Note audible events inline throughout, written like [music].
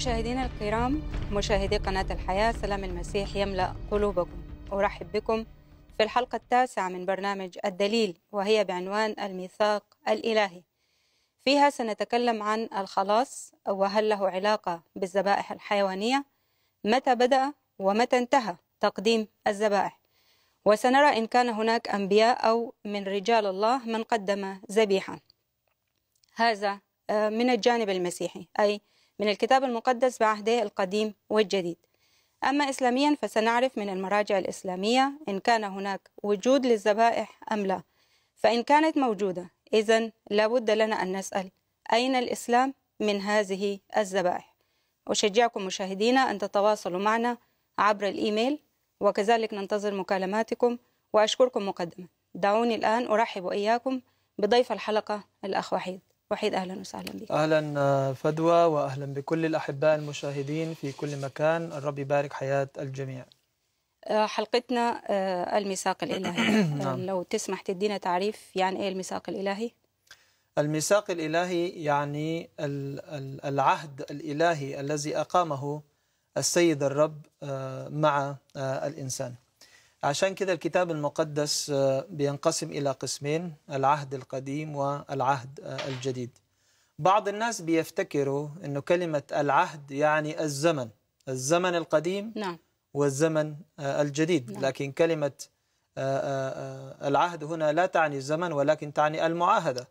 مشاهدينا الكرام مشاهدي قناة الحياة سلام المسيح يملأ قلوبكم أرحب بكم في الحلقة التاسعة من برنامج الدليل وهي بعنوان الميثاق الإلهي فيها سنتكلم عن الخلاص وهل له علاقة بالذبائح الحيوانية متى بدأ ومتى انتهى تقديم الذبائح وسنرى إن كان هناك أنبياء أو من رجال الله من قدم ذبيحة هذا آه، من الجانب المسيحي أي من الكتاب المقدس بعهده القديم والجديد أما إسلاميا فسنعرف من المراجع الإسلامية إن كان هناك وجود للذبائح أم لا فإن كانت موجودة إذا لابد لنا أن نسأل أين الإسلام من هذه الذبائح أشجعكم مشاهدينا أن تتواصلوا معنا عبر الإيميل وكذلك ننتظر مكالماتكم وأشكركم مقدما دعوني الآن أرحب إياكم بضيف الحلقة الأخ وحيد وحيد اهلا وسهلا بك. اهلا آه، فدوى واهلا بكل الاحباء المشاهدين في كل مكان، الرب يبارك حياه الجميع. آه، حلقتنا آه، الميثاق الالهي [clears throat] نعم. لو تسمح تدينا تعريف يعني ايه الميثاق الالهي؟ الميثاق الالهي يعني العهد الالهي الذي اقامه السيد الرب مع الانسان. عشان كده الكتاب المقدس آه، بينقسم إلى قسمين العهد القديم والعهد آه، الجديد بعض الناس بيفتكروا أنه كلمة العهد يعني الزمن الزمن القديم نعم. والزمن آه، الجديد نعم. لكن كلمة العهد هنا لا تعني الزمن ولكن تعني المعاهدة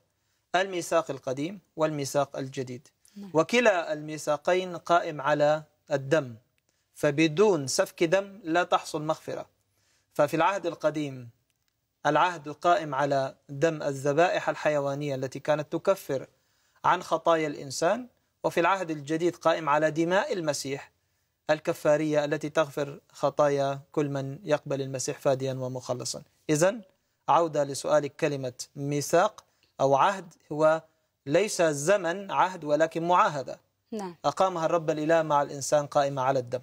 الميثاق القديم والميثاق الجديد نعم. وكلا الميثاقين قائم على الدم فبدون سفك دم لا تحصل مغفره ففي العهد القديم العهد القائم على دم الذبائح الحيوانية التي كانت تكفر عن خطايا الإنسان وفي العهد الجديد قائم على دماء المسيح الكفارية التي تغفر خطايا كل من يقبل المسيح فاديا ومخلصا إذا عودة لسؤالك كلمة ميثاق أو عهد هو ليس زمن عهد ولكن معاهدة نعم. أقامها الرب الإله مع الإنسان قائمة على الدم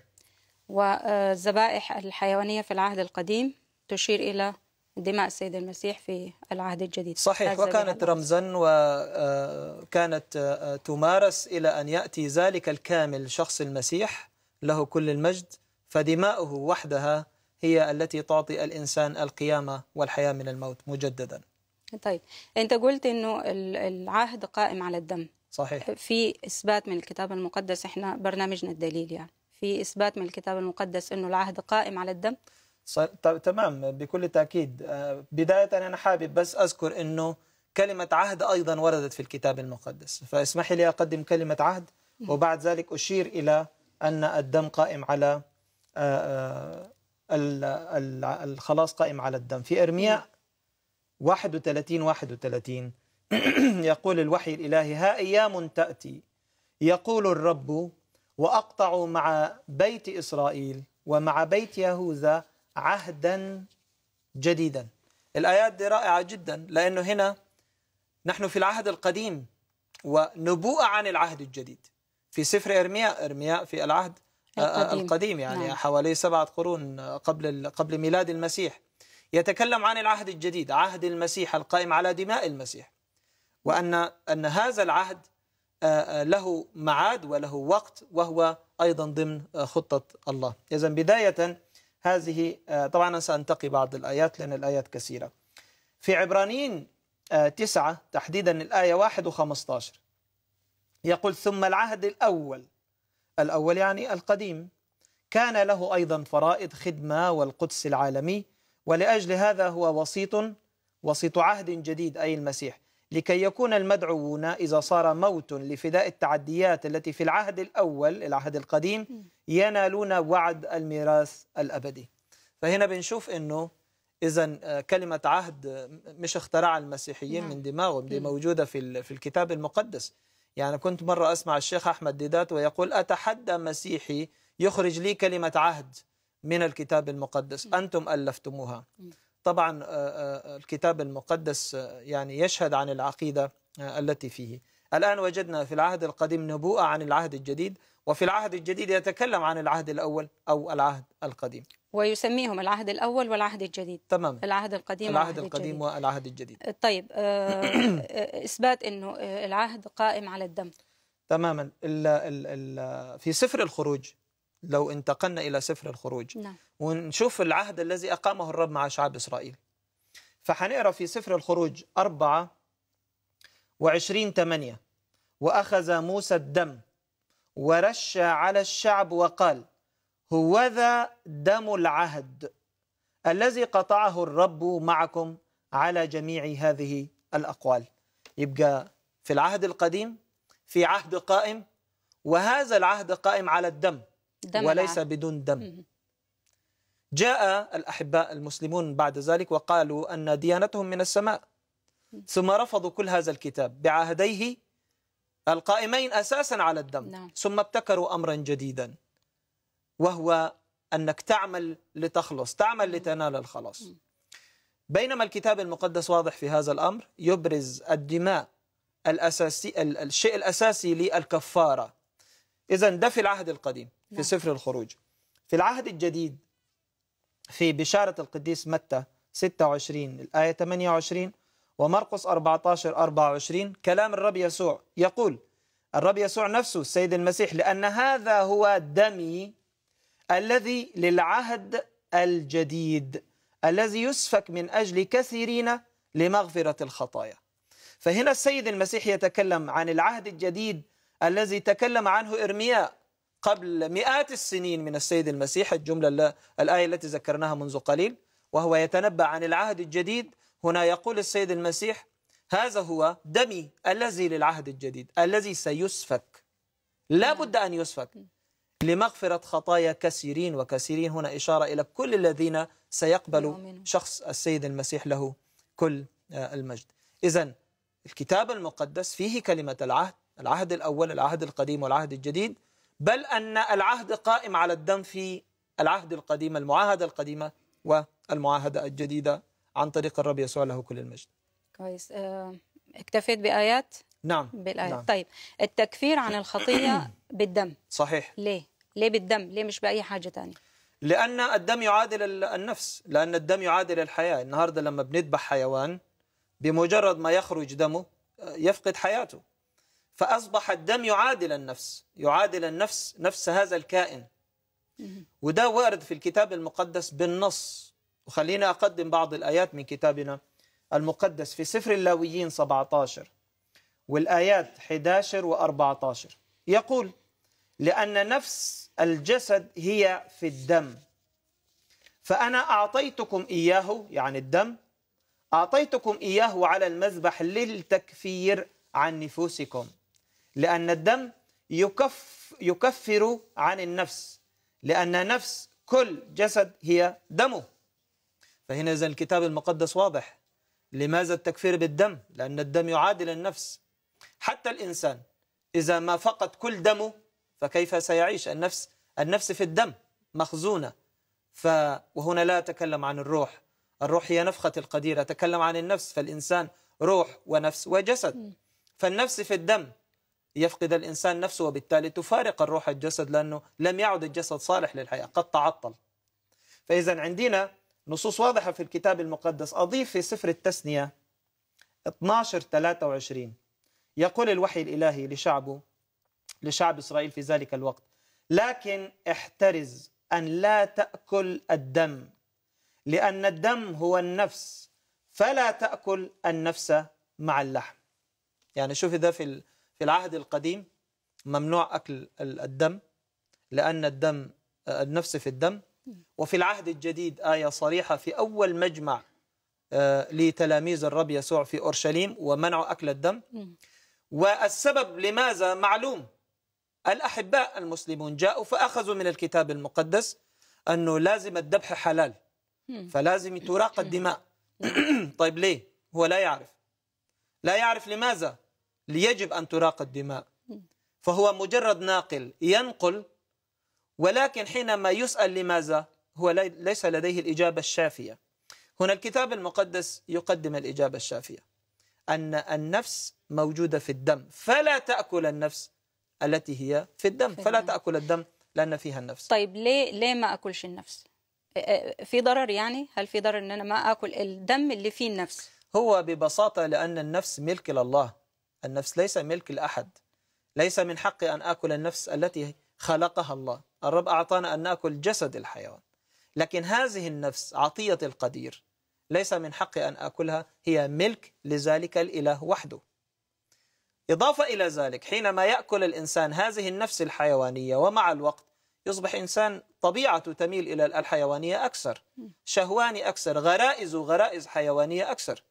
والذبائح الحيوانية في العهد القديم تشير إلى دماء السيد المسيح في العهد الجديد صحيح وكانت رمزا وكانت آه، آه، تمارس إلى أن يأتي ذلك الكامل شخص المسيح له كل المجد فدماؤه وحدها هي التي تعطي الإنسان القيامة والحياة من الموت مجددا طيب أنت قلت أنه العهد قائم على الدم صحيح في إثبات من الكتاب المقدس إحنا برنامجنا الدليل يعني في إثبات من الكتاب المقدس أنه العهد قائم على الدم؟ تمام بكل تأكيد آه، بداية أنا حابب بس أذكر أنه كلمة عهد أيضا وردت في الكتاب المقدس فاسمحي لي أقدم كلمة عهد وبعد ذلك أشير إلى أن الدم قائم على آه، آه، الخلاص قائم على الدم في إرمياء 31 31 يقول الوحي الإلهي ها أيام تأتي يقول الرب وأقطعوا مع بيت إسرائيل ومع بيت يهوذا عهدا جديدا الآيات دي رائعة جدا لأنه هنا نحن في العهد القديم ونبوءة عن العهد الجديد في سفر إرمياء إرمياء في العهد القديم, القديم يعني نعم. حوالي سبعة قرون قبل قبل ميلاد المسيح يتكلم عن العهد الجديد عهد المسيح القائم على دماء المسيح وأن أن هذا العهد آه، آه، له معاد وله وقت وهو أيضا ضمن آه، خطة الله إذا بداية هذه طبعا أنا سأنتقي بعض الآيات لأن الآيات كثيرة في عبرانيين تسعة تحديدا الآية واحد وخمستاشر يقول ثم العهد الأول الأول يعني القديم كان له أيضا فرائض خدمة والقدس العالمي ولأجل هذا هو وسيط وسيط عهد جديد أي المسيح لكي يكون المدعوون إذا صار موت لفداء التعديات التي في العهد الأول العهد القديم ينالون وعد الميراث الأبدي فهنا بنشوف أنه إذا آه، كلمة عهد مش اخترعها المسيحيين نعم. من دماغهم دي موجودة في في الكتاب المقدس يعني كنت مرة أسمع الشيخ أحمد ديدات ويقول أتحدى مسيحي يخرج لي كلمة عهد من الكتاب المقدس أنتم ألفتموها طبعا آه، آه، آه، الكتاب المقدس يعني يشهد عن العقيدة التي فيه الآن وجدنا في العهد القديم نبوءة عن العهد الجديد وفي العهد الجديد يتكلم عن العهد الأول أو العهد القديم ويسميهم العهد الأول والعهد الجديد تمام العهد القديم العهد القديم والعهد, والعهد الجديد طيب إثبات أنه العهد قائم على الدم تماما في سفر الخروج لو انتقلنا إلى سفر الخروج نعم. ونشوف العهد الذي أقامه الرب مع شعب إسرائيل فحنقرأ في سفر الخروج أربعة وعشرين تمانية وأخذ موسى الدم ورش على الشعب وقال هوذا دم العهد الذي قطعه الرب معكم على جميع هذه الأقوال يبقى في العهد القديم في عهد قائم وهذا العهد قائم على الدم وليس بدون دم جاء الأحباء المسلمون بعد ذلك وقالوا أن ديانتهم من السماء ثم رفضوا كل هذا الكتاب بعهديه القائمين أساسا على الدم نعم. ثم ابتكروا أمرا جديدا وهو أنك تعمل لتخلص تعمل لتنال الخلاص بينما الكتاب المقدس واضح في هذا الأمر يبرز الدماء الأساسي الشيء الأساسي للكفارة إذا ده في العهد القديم في نعم. سفر الخروج في العهد الجديد في بشارة القديس متى 26 الآية 28 ومرقس 14 24 كلام الرب يسوع يقول الرب يسوع نفسه السيد المسيح لأن هذا هو دمي الذي للعهد الجديد الذي يسفك من أجل كثيرين لمغفرة الخطايا فهنا السيد المسيح يتكلم عن العهد الجديد الذي تكلم عنه إرمياء قبل مئات السنين من السيد المسيح الجملة الآية التي ذكرناها منذ قليل وهو يتنبأ عن العهد الجديد هنا يقول السيد المسيح هذا هو دمي الذي للعهد الجديد الذي سيسفك لا نعم. بد أن يسفك لمغفرة خطايا كثيرين وكثيرين هنا إشارة إلى كل الذين سيقبلوا شخص السيد المسيح له كل آه، المجد إذا الكتاب المقدس فيه كلمة العهد العهد الأول العهد القديم والعهد الجديد بل أن العهد قائم على الدم في العهد القديم المعاهدة القديمة والمعاهدة الجديدة عن طريق الرب يسوع له كل المجد كويس آه، اكتفيت بآيات نعم بالآيات نعم. طيب التكفير عن الخطية [coughs] بالدم صحيح ليه ليه بالدم ليه مش بأي حاجة تانية لأن الدم يعادل النفس لأن الدم يعادل الحياة النهاردة لما بنذبح حيوان بمجرد ما يخرج دمه آه، يفقد حياته فأصبح الدم يعادل النفس يعادل النفس نفس هذا الكائن وده وارد في الكتاب المقدس بالنص وخلينا أقدم بعض الآيات من كتابنا المقدس في سفر اللاويين 17 والآيات 11 و14 يقول لأن نفس الجسد هي في الدم فأنا أعطيتكم إياه يعني الدم أعطيتكم إياه على المذبح للتكفير عن نفوسكم لأن الدم يكف يكفر عن النفس لأن نفس كل جسد هي دمه فهنا إذا الكتاب المقدس واضح لماذا التكفير بالدم لأن الدم يعادل النفس حتى الإنسان إذا ما فقد كل دمه فكيف سيعيش النفس النفس في الدم مخزونة ف وهنا لا أتكلم عن الروح الروح هي نفخة القدير أتكلم عن النفس فالإنسان روح ونفس وجسد فالنفس في الدم يفقد الإنسان نفسه وبالتالي تفارق الروح الجسد لأنه لم يعد الجسد صالح للحياة قد تعطل فإذا عندنا نصوص واضحة في الكتاب المقدس أضيف في سفر التثنية 12 23 يقول الوحي الإلهي لشعبه لشعب إسرائيل في ذلك الوقت لكن احترز أن لا تأكل الدم لأن الدم هو النفس فلا تأكل النفس مع اللحم يعني شوف ده في في العهد القديم ممنوع أكل الدم لأن الدم آه، النفس في الدم وفي العهد الجديد آية صريحة في أول مجمع آه، لتلاميذ الرب يسوع في أورشليم ومنع أكل الدم والسبب لماذا معلوم الأحباء المسلمون جاءوا فأخذوا من الكتاب المقدس أنه لازم الذبح حلال فلازم تراق الدماء [clears throat] طيب ليه هو لا يعرف لا يعرف لماذا ليجب أن تراق الدماء فهو مجرد ناقل ينقل ولكن حينما يسأل لماذا هو ليس لديه الإجابة الشافية هنا الكتاب المقدس يقدم الإجابة الشافية أن النفس موجودة في الدم فلا تأكل النفس التي هي في الدم فلا تأكل الدم لأن فيها النفس طيب ليه ليه ما أكلش النفس في ضرر يعني هل في ضرر أن أنا ما أكل الدم اللي فيه النفس هو ببساطة لأن النفس ملك لله النفس ليس ملك لأحد ليس من حقي أن آكل النفس التي خلقها الله الرب أعطانا أن نأكل جسد الحيوان لكن هذه النفس عطية القدير ليس من حقي أن آكلها هي ملك لذلك الإله وحده إضافة إلى ذلك حينما يأكل الإنسان هذه النفس الحيوانية ومع الوقت يصبح إنسان طبيعته تميل إلى الحيوانية أكثر شهواني أكثر غرائز غرائز حيوانية أكثر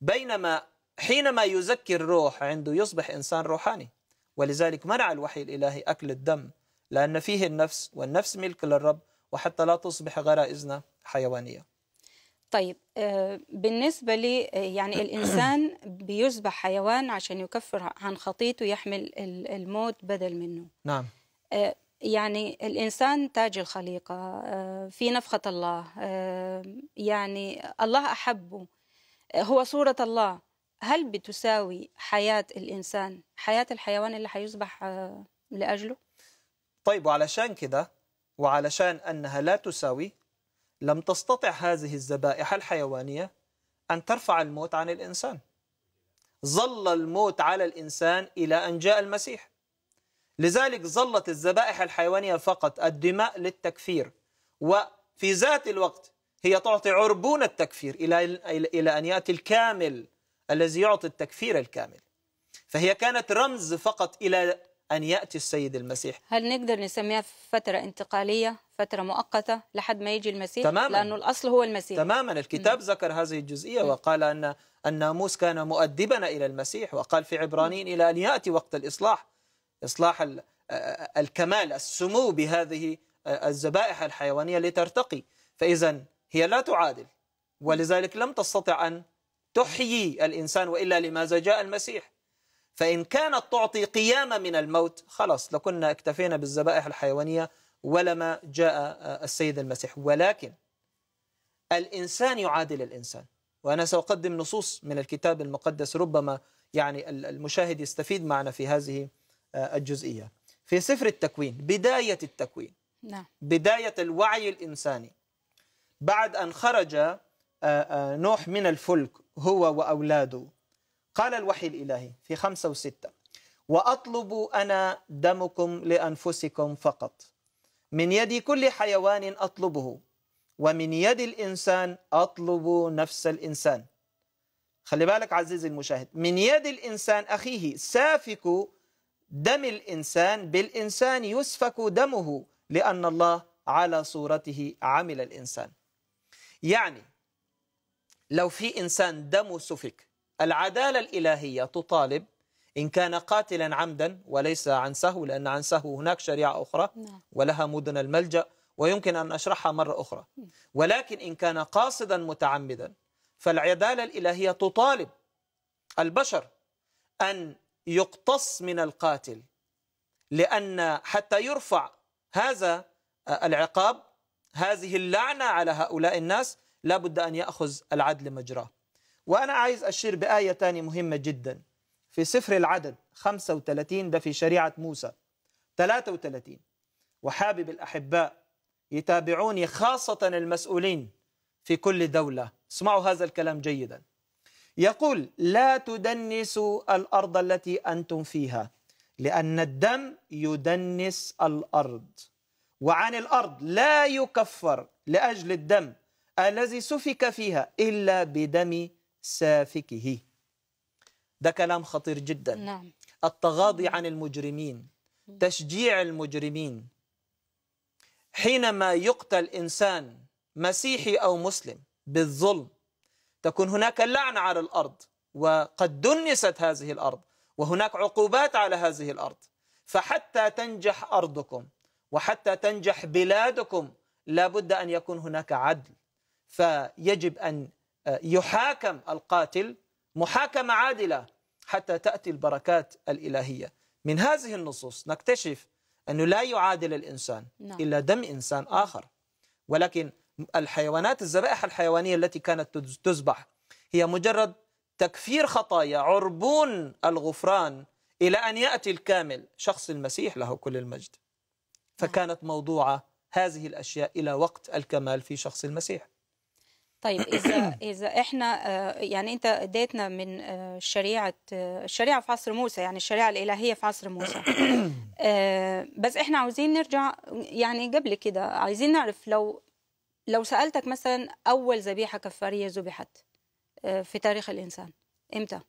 بينما حينما يزكي الروح عنده يصبح إنسان روحاني ولذلك منع الوحي الإلهي أكل الدم لأن فيه النفس والنفس ملك للرب وحتى لا تصبح غرائزنا حيوانية طيب آه، بالنسبة لي آه، يعني الإنسان بيذبح حيوان عشان يكفر عن خطيته يحمل الموت بدل منه نعم آه، يعني الإنسان تاج الخليقة في نفخة الله يعني الله أحبه هو صورة الله هل بتساوي حياة الإنسان حياة الحيوان اللي حيصبح آه، لأجله؟ طيب وعلشان كده وعلشان أنها لا تساوي لم تستطع هذه الذبائح الحيوانية أن ترفع الموت عن الإنسان ظل الموت على الإنسان إلى أن جاء المسيح لذلك ظلت الذبائح الحيوانية فقط الدماء للتكفير وفي ذات الوقت هي تعطي عربون التكفير إلى إلى أن يأتي الكامل الذي يعطي التكفير الكامل فهي كانت رمز فقط إلى أن يأتي السيد المسيح هل نقدر نسميها فترة انتقالية فترة مؤقتة لحد ما يجي المسيح تماما لأنه الأصل هو المسيح تماما الكتاب م. ذكر هذه الجزئية م. وقال أن الناموس كان مؤدبا إلى المسيح وقال في عبرانيين إلى أن يأتي وقت الإصلاح إصلاح آه، الكمال السمو بهذه آه، الذبائح الحيوانية لترتقي فإذا هي لا تعادل ولذلك لم تستطع أن تحيي الإنسان وإلا لماذا جاء المسيح فإن كانت تعطي قيامة من الموت خلاص لكنا اكتفينا بالذبائح الحيوانية ولما جاء آه، السيد المسيح ولكن الإنسان يعادل الإنسان وأنا سأقدم نصوص من الكتاب المقدس ربما يعني المشاهد يستفيد معنا في هذه آه، الجزئية في سفر التكوين بداية التكوين نعم. بداية الوعي الإنساني بعد أن خرج آه، آه، نوح من الفلك هو وأولاده قال الوحي الإلهي في خمسة وستة وأطلب أنا دمكم لأنفسكم فقط من يد كل حيوان أطلبه ومن يد الإنسان أطلب نفس الإنسان خلي بالك عزيزي المشاهد من يد الإنسان أخيه سافك دم الإنسان بالإنسان يسفك دمه لأن الله على صورته عمل الإنسان يعني لو في إنسان دمه سفك العدالة الإلهية تطالب إن كان قاتلا عمدا وليس عن سهو لأن عن سهو هناك شريعة أخرى نعم. ولها مدن الملجأ ويمكن أن أشرحها مرة أخرى ولكن إن كان قاصدا متعمدا فالعدالة الإلهية تطالب البشر أن يقتص من القاتل لأن حتى يرفع هذا العقاب هذه اللعنة على هؤلاء الناس لا بد أن يأخذ العدل مجراه وأنا عايز أشير بآية تانية مهمة جدا في سفر العدد 35 ده في شريعة موسى 33 وحابب الأحباء يتابعوني خاصة المسؤولين في كل دولة اسمعوا هذا الكلام جيدا يقول لا تدنسوا الأرض التي أنتم فيها لأن الدم يدنس الأرض وعن الأرض لا يكفر لأجل الدم الذي سفك فيها إلا بدم سافكه ده كلام خطير جدا نعم. التغاضي نعم. عن المجرمين تشجيع المجرمين حينما يقتل إنسان مسيحي أو مسلم بالظلم تكون هناك لعنة على الأرض وقد دنست هذه الأرض وهناك عقوبات على هذه الأرض فحتى تنجح أرضكم وحتى تنجح بلادكم لابد أن يكون هناك عدل فيجب أن آه، يحاكم القاتل محاكمة عادلة حتى تأتي البركات الإلهية من هذه النصوص نكتشف أنه لا يعادل الإنسان نعم. إلا دم إنسان آخر ولكن الحيوانات الذبائح الحيوانية التي كانت تذبح هي مجرد تكفير خطايا عربون الغفران إلى أن يأتي الكامل شخص المسيح له كل المجد نعم. فكانت موضوعة هذه الأشياء إلى وقت الكمال في شخص المسيح طيب [coughs] اذا اذا احنا آه، يعني انت اديتنا من آه، شريعه الشريعه آه، في عصر موسى يعني الشريعه الالهيه في عصر موسى [coughs] بس احنا عاوزين نرجع يعني قبل كده عايزين نعرف لو لو سالتك مثلا اول ذبيحه كفاريه ذبحت في تاريخ الانسان امتى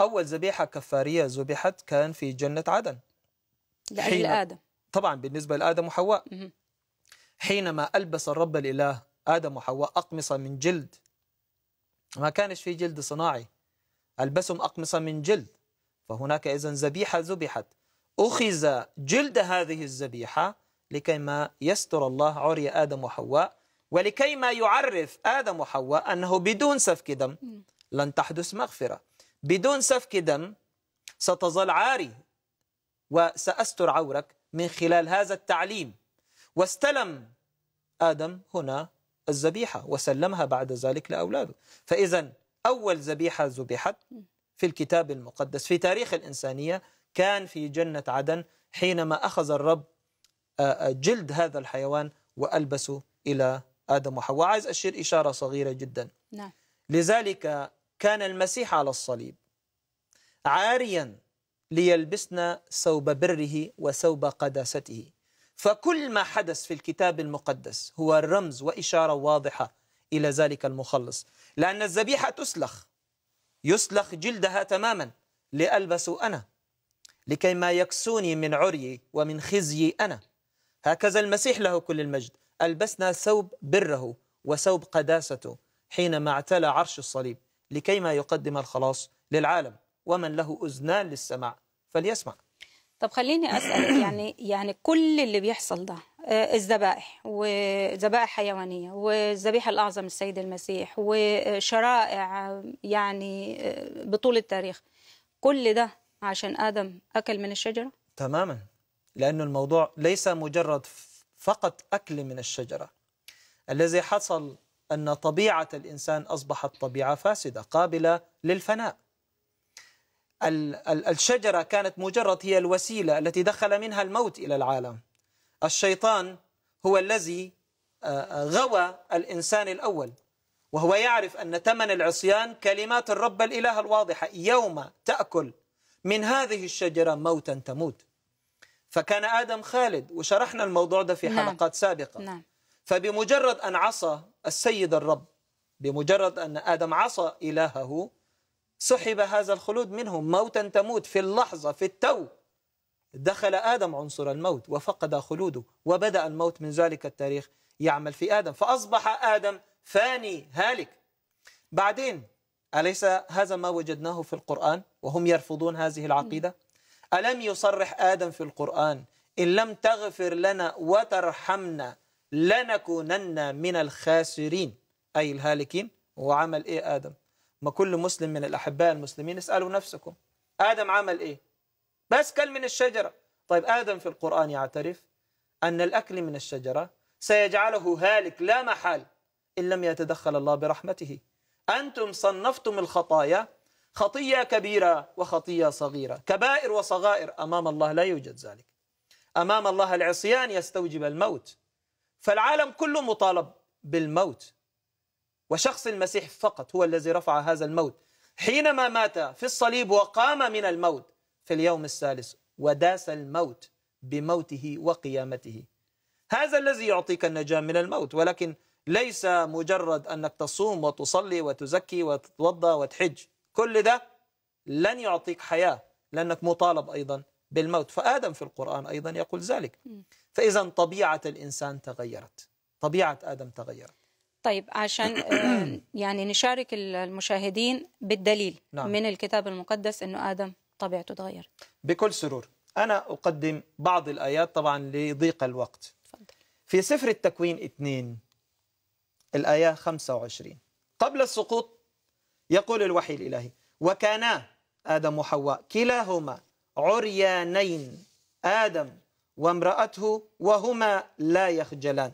اول ذبيحه كفاريه ذبحت كان في جنه عدن لاجل ادم طبعا بالنسبه لادم وحواء حينما البس الرب الاله آدم وحواء أقمصة من جلد ما كانش في جلد صناعي ألبسهم أقمصة من جلد فهناك إذا ذبيحة ذبحت أخذ جلد هذه الذبيحة ما يستر الله عري آدم وحواء ولكي ما يعرف آدم وحواء أنه بدون سفك دم لن تحدث مغفرة بدون سفك دم ستظل عاري وسأستر عورك من خلال هذا التعليم واستلم آدم هنا الذبيحة وسلمها بعد ذلك لأولاده فإذا أول ذبيحة ذبحت في الكتاب المقدس في تاريخ الإنسانية كان في جنة عدن حينما أخذ الرب آه، آه، جلد هذا الحيوان وألبسه إلى آدم وحواء عايز أشير إشارة صغيرة جدا نعم. لذلك كان المسيح على الصليب عاريا ليلبسنا ثوب بره وثوب قداسته فكل ما حدث في الكتاب المقدس هو رمز وإشارة واضحة إلى ذلك المخلص لأن الذبيحة تسلخ يسلخ جلدها تماما لألبس أنا لكي ما يكسوني من عري ومن خزي أنا هكذا المسيح له كل المجد ألبسنا ثوب بره وثوب قداسته حينما اعتلى عرش الصليب لكي ما يقدم الخلاص للعالم ومن له أذنان للسمع فليسمع طب خليني اسال [clears throat] يعني يعني كل اللي بيحصل ده آه، الذبائح وذبائح حيوانيه والذبيحه الاعظم السيد المسيح وشرائع يعني آه، بطول التاريخ كل ده عشان ادم اكل من الشجره تماما لانه الموضوع ليس مجرد فقط اكل من الشجره الذي حصل ان طبيعه الانسان اصبحت طبيعه فاسده قابله للفناء الشجرة كانت مجرد هي الوسيلة التي دخل منها الموت إلى العالم الشيطان هو الذي آه، آه، غوى الإنسان الأول وهو يعرف أن ثمن العصيان كلمات الرب الإله الواضحة يوم تأكل من هذه الشجرة موتا تموت فكان آدم خالد وشرحنا الموضوع ده في نعم. حلقات سابقة نعم. فبمجرد أن عصى السيد الرب بمجرد أن آدم عصى إلهه سحب هذا الخلود منهم موتا تموت في اللحظة في التو دخل آدم عنصر الموت وفقد خلوده وبدأ الموت من ذلك التاريخ يعمل في آدم فأصبح آدم فاني هالك بعدين أليس هذا ما وجدناه في القرآن وهم يرفضون هذه العقيدة ألم يصرح آدم في القرآن إن لم تغفر لنا وترحمنا لنكونن من الخاسرين أي الهالكين وعمل إيه آدم ما كل مسلم من الأحباء المسلمين اسألوا نفسكم آدم عمل إيه بس كل من الشجرة طيب آدم في القرآن يعترف أن الأكل من الشجرة سيجعله هالك لا محال إن لم يتدخل الله برحمته أنتم صنفتم الخطايا خطية كبيرة وخطية صغيرة كبائر وصغائر أمام الله لا يوجد ذلك أمام الله العصيان يستوجب الموت فالعالم كله مطالب بالموت وشخص المسيح فقط هو الذي رفع هذا الموت حينما مات في الصليب وقام من الموت في اليوم الثالث وداس الموت بموته وقيامته هذا الذي يعطيك النجاة من الموت ولكن ليس مجرد أنك تصوم وتصلي وتزكي وتتوضى وتحج كل ده لن يعطيك حياة لأنك مطالب أيضا بالموت فآدم في القرآن أيضا يقول ذلك فإذا طبيعة الإنسان تغيرت طبيعة آدم تغيرت طيب عشان آه، يعني نشارك المشاهدين بالدليل نعم. من الكتاب المقدس انه ادم طبيعته تغير بكل سرور انا اقدم بعض الايات طبعا لضيق الوقت فضل. في سفر التكوين 2 الايه 25 قبل السقوط يقول الوحي الالهي وكانا ادم وحواء كلاهما عريانين ادم وامراته وهما لا يخجلان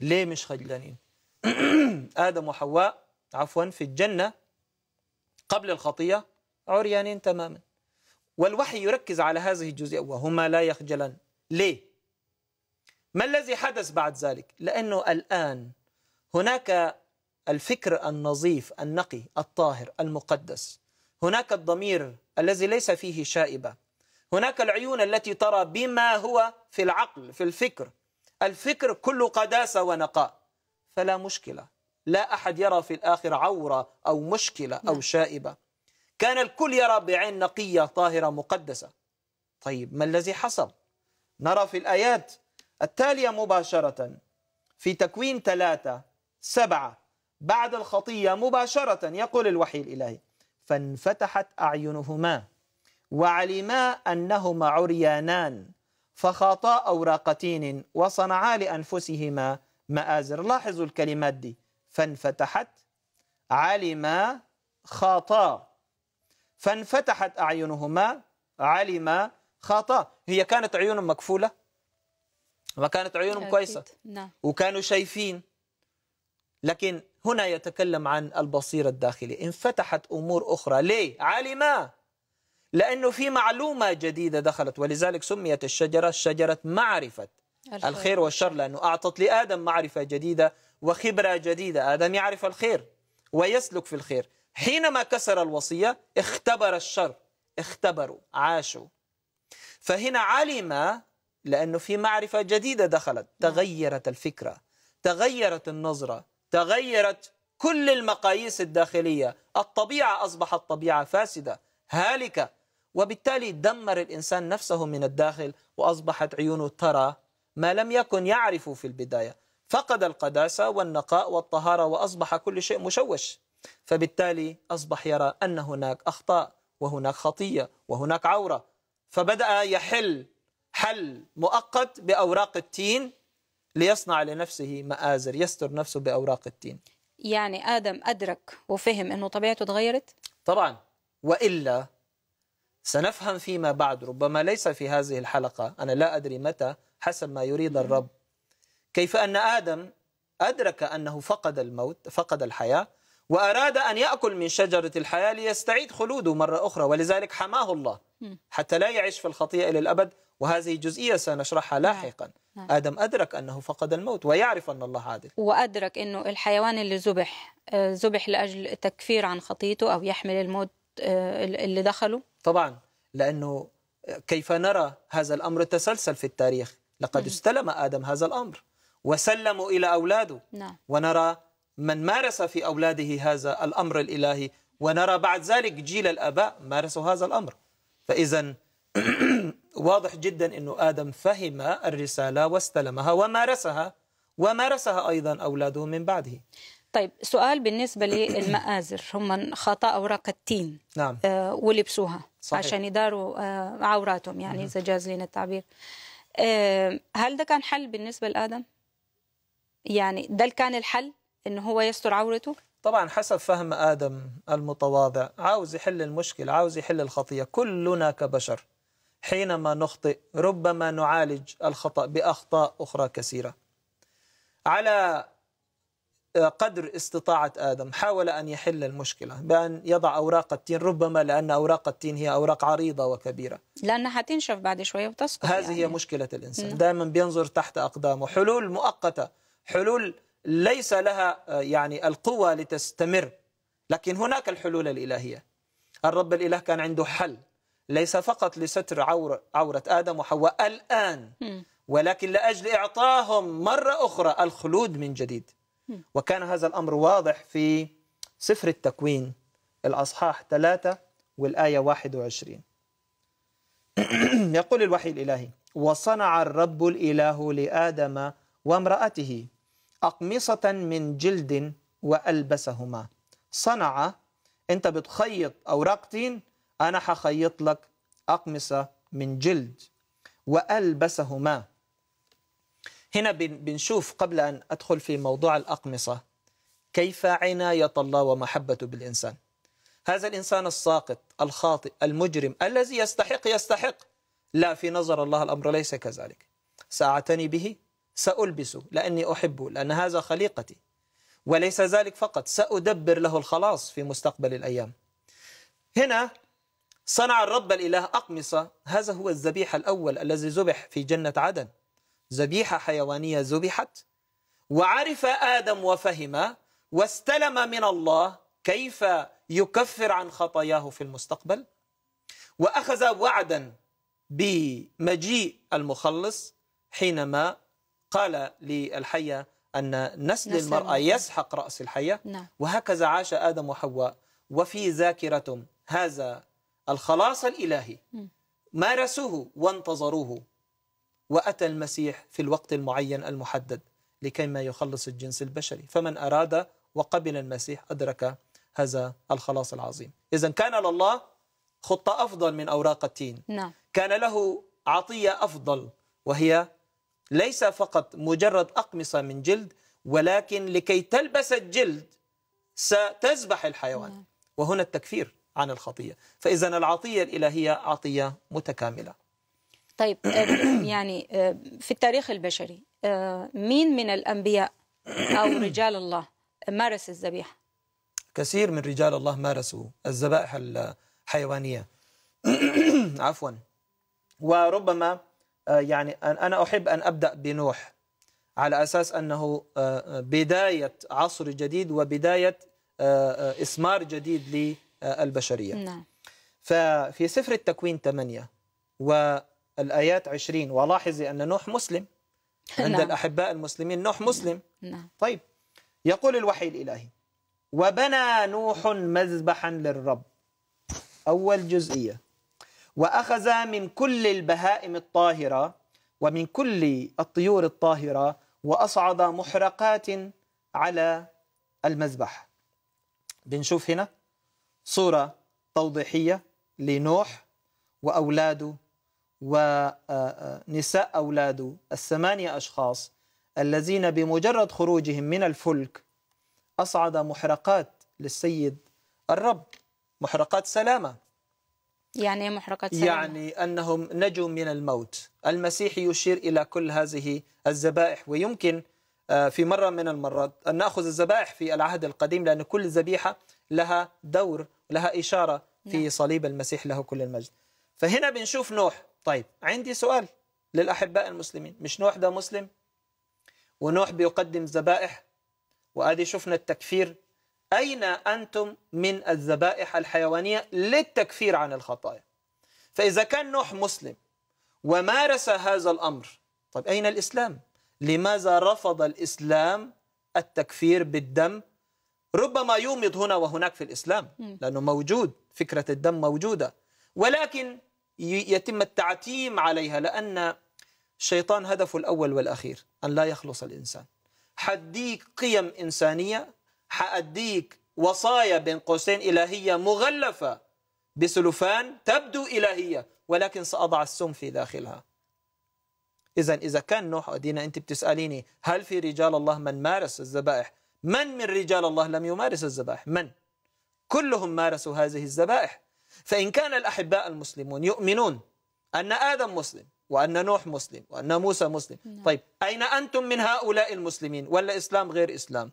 ليه مش خجلانين [clears throat] آدم وحواء عفوا في الجنة قبل الخطية عريانين تماما والوحي يركز على هذه الجزئية وهما لا يخجلان ليه؟ ما الذي حدث بعد ذلك؟ لأنه الآن هناك الفكر النظيف النقي الطاهر المقدس هناك الضمير الذي ليس فيه شائبة هناك العيون التي ترى بما هو في العقل في الفكر الفكر كل قداسة ونقاء فلا مشكلة لا أحد يرى في الآخر عورة أو مشكلة أو نعم. شائبة كان الكل يرى بعين نقية طاهرة مقدسة طيب ما الذي حصل نرى في الآيات التالية مباشرة في تكوين ثلاثة سبعة بعد الخطية مباشرة يقول الوحي الإلهي فانفتحت أعينهما وعلما أنهما عريانان فخاطا أوراق تين وصنعا لأنفسهما مآزر لاحظوا الكلمات دي فانفتحت علم خطا فانفتحت أعينهما علم خطا هي كانت عيونهم مكفولة ما كانت عيونهم كويسة نعم. وكانوا شايفين لكن هنا يتكلم عن البصيرة الداخلية انفتحت أمور أخرى ليه؟ علما لأنه في معلومة جديدة دخلت ولذلك سميت الشجرة شجرة معرفة الخير والشر لأنه أعطت لآدم معرفة جديدة وخبرة جديدة آدم يعرف الخير ويسلك في الخير حينما كسر الوصية اختبر الشر اختبروا عاشوا فهنا علم لأنه في معرفة جديدة دخلت نعم. تغيرت الفكرة تغيرت النظرة تغيرت كل المقاييس الداخلية الطبيعة أصبحت طبيعة فاسدة هالكة وبالتالي دمر الإنسان نفسه من الداخل وأصبحت عيونه ترى ما لم يكن يعرف في البداية فقد القداسة والنقاء والطهارة وأصبح كل شيء مشوش فبالتالي أصبح يرى أن هناك أخطاء وهناك خطية وهناك عورة فبدأ يحل حل مؤقت بأوراق التين ليصنع لنفسه مآزر يستر نفسه بأوراق التين يعني آدم أدرك وفهم أنه طبيعته تغيرت؟ طبعا وإلا سنفهم فيما بعد ربما ليس في هذه الحلقة أنا لا أدري متى حسب ما يريد الرب كيف أن آدم أدرك أنه فقد الموت فقد الحياة وأراد أن يأكل من شجرة الحياة ليستعيد خلوده مرة أخرى ولذلك حماه الله حتى لا يعيش في الخطيئة إلى الأبد وهذه جزئية سنشرحها نعم. لاحقا نعم. آدم أدرك أنه فقد الموت ويعرف أن الله عادل وأدرك أنه الحيوان اللي ذبح آه، ذبح لأجل التكفير عن خطيته أو يحمل الموت آه، اللي دخلوا؟ طبعا لأنه كيف نرى هذا الأمر تسلسل في التاريخ لقد استلم آدم هذا الأمر وسلموا إلى أولاده نعم. ونرى من مارس في أولاده هذا الأمر الإلهي ونرى بعد ذلك جيل الآباء مارسوا هذا الأمر فإذا [clears throat] واضح جدا أنه آدم فهم الرسالة واستلمها ومارسها ومارسها أيضا أولاده من بعده طيب سؤال بالنسبة للمآزر [clears throat] هم خطا أوراق التين نعم. آه ولبسوها صحيح. عشان يداروا آه عوراتهم يعني إذا جاز لنا التعبير آه هل ده كان حل بالنسبة لآدم؟ يعني ده كان الحل إن هو يستر عورته؟ طبعا حسب فهم آدم المتواضع عاوز يحل المشكلة عاوز يحل الخطية كلنا كبشر حينما نخطئ ربما نعالج الخطأ بأخطاء أخرى كثيرة على قدر استطاعة آدم حاول أن يحل المشكلة بأن يضع أوراق التين ربما لأن أوراق التين هي أوراق عريضة وكبيرة لأنها تنشف بعد شوية وتسقط هذه يعني. هي مشكلة الإنسان دائما بينظر تحت أقدامه حلول مؤقتة حلول ليس لها آه، يعني القوة لتستمر لكن هناك الحلول الإلهية الرب الإله كان عنده حل ليس فقط لستر عور عورة آدم وحواء الآن ولكن لأجل إعطاهم مرة أخرى الخلود من جديد وكان هذا الأمر واضح في سفر التكوين الأصحاح 3 والآية 21 [clears throat] يقول الوحي الإلهي وصنع الرب الإله لآدم وامرأته أقمصة من جلد وألبسهما صنع أنت بتخيط أوراق تين أنا حخيط لك أقمصة من جلد وألبسهما هنا بنشوف قبل أن أدخل في موضوع الأقمصة كيف عناية الله ومحبته بالإنسان هذا الإنسان الساقط الخاطئ المجرم الذي يستحق يستحق لا في نظر الله الأمر ليس كذلك سأعتني به سألبسه لأني أحبه لأن هذا خليقتي وليس ذلك فقط سأدبر له الخلاص في مستقبل الأيام هنا صنع الرب الإله أقمصة هذا هو الذبيح الأول الذي ذبح في جنة عدن ذبيحة حيوانية ذبحت وعرف آدم وفهم واستلم من الله كيف يكفر عن خطاياه في المستقبل وأخذ وعدا بمجيء المخلص حينما قال للحية أن نسل المرأة يسحق رأس الحية نعم. وهكذا عاش آدم وحواء وفي ذاكرتهم هذا الخلاص الإلهي مارسوه وانتظروه وأتى المسيح في الوقت المعين المحدد لكي ما يخلص الجنس البشري فمن أراد وقبل المسيح أدرك هذا الخلاص العظيم إذا كان لله خطة أفضل من أوراق التين نعم. كان له عطية أفضل وهي ليس فقط مجرد أقمصة من جلد ولكن لكي تلبس الجلد ستذبح الحيوان نعم. وهنا التكفير عن الخطية فإذا العطية الإلهية عطية متكاملة طيب آه، يعني آه، في التاريخ البشري آه، مين من الأنبياء أو رجال الله مارس الذبيحة؟ كثير من رجال الله مارسوا الذبائح الحيوانية [coughs] عفوا وربما يعني أنا أحب أن أبدأ بنوح على أساس أنه بداية عصر جديد وبداية إثمار جديد للبشرية نعم. ففي سفر التكوين 8 و الآيات عشرين ولاحظي أن نوح مسلم [laughs] عند نعم. الأحباء المسلمين نوح مسلم نعم. طيب يقول الوحي الإلهي وبنى نوح مذبحا للرب أول جزئية وأخذ من كل البهائم الطاهرة ومن كل الطيور الطاهرة وأصعد محرقات على المذبح بنشوف هنا صورة توضيحية لنوح وأولاده ونساء آه، آه، أولاده الثمانية أشخاص الذين بمجرد خروجهم من الفلك أصعد محرقات للسيد الرب محرقات سلامة يعني ايه محرقات سلامة؟ يعني أنهم نجوا من الموت المسيح يشير إلى كل هذه الذبائح ويمكن آه، في مرة من المرات أن نأخذ الذبائح في العهد القديم لأن كل ذبيحة لها دور لها إشارة في نعم. صليب المسيح له كل المجد فهنا بنشوف نوح طيب عندي سؤال للأحباء المسلمين مش نوح ده مسلم ونوح بيقدم ذبائح وادي شفنا التكفير أين أنتم من الذبائح الحيوانية للتكفير عن الخطايا فإذا كان نوح مسلم ومارس هذا الأمر طيب أين الإسلام لماذا رفض الإسلام التكفير بالدم ربما يومض هنا وهناك في الإسلام لأنه موجود فكرة الدم موجودة ولكن يتم التعتيم عليها لأن الشيطان هدفه الأول والأخير أن لا يخلص الإنسان حديك قيم إنسانية حأديك وصايا بين قوسين إلهية مغلفة بسلوفان تبدو إلهية ولكن سأضع السم في داخلها إذا إذا كان نوح دينا أنت بتسأليني هل في رجال الله من مارس الذبائح من من رجال الله لم يمارس الذبائح من كلهم مارسوا هذه الذبائح فإن كان الأحباء المسلمون يؤمنون أن آدم مسلم وأن نوح مسلم وأن موسى مسلم نعم. طيب أين أنتم من هؤلاء المسلمين ولا إسلام غير إسلام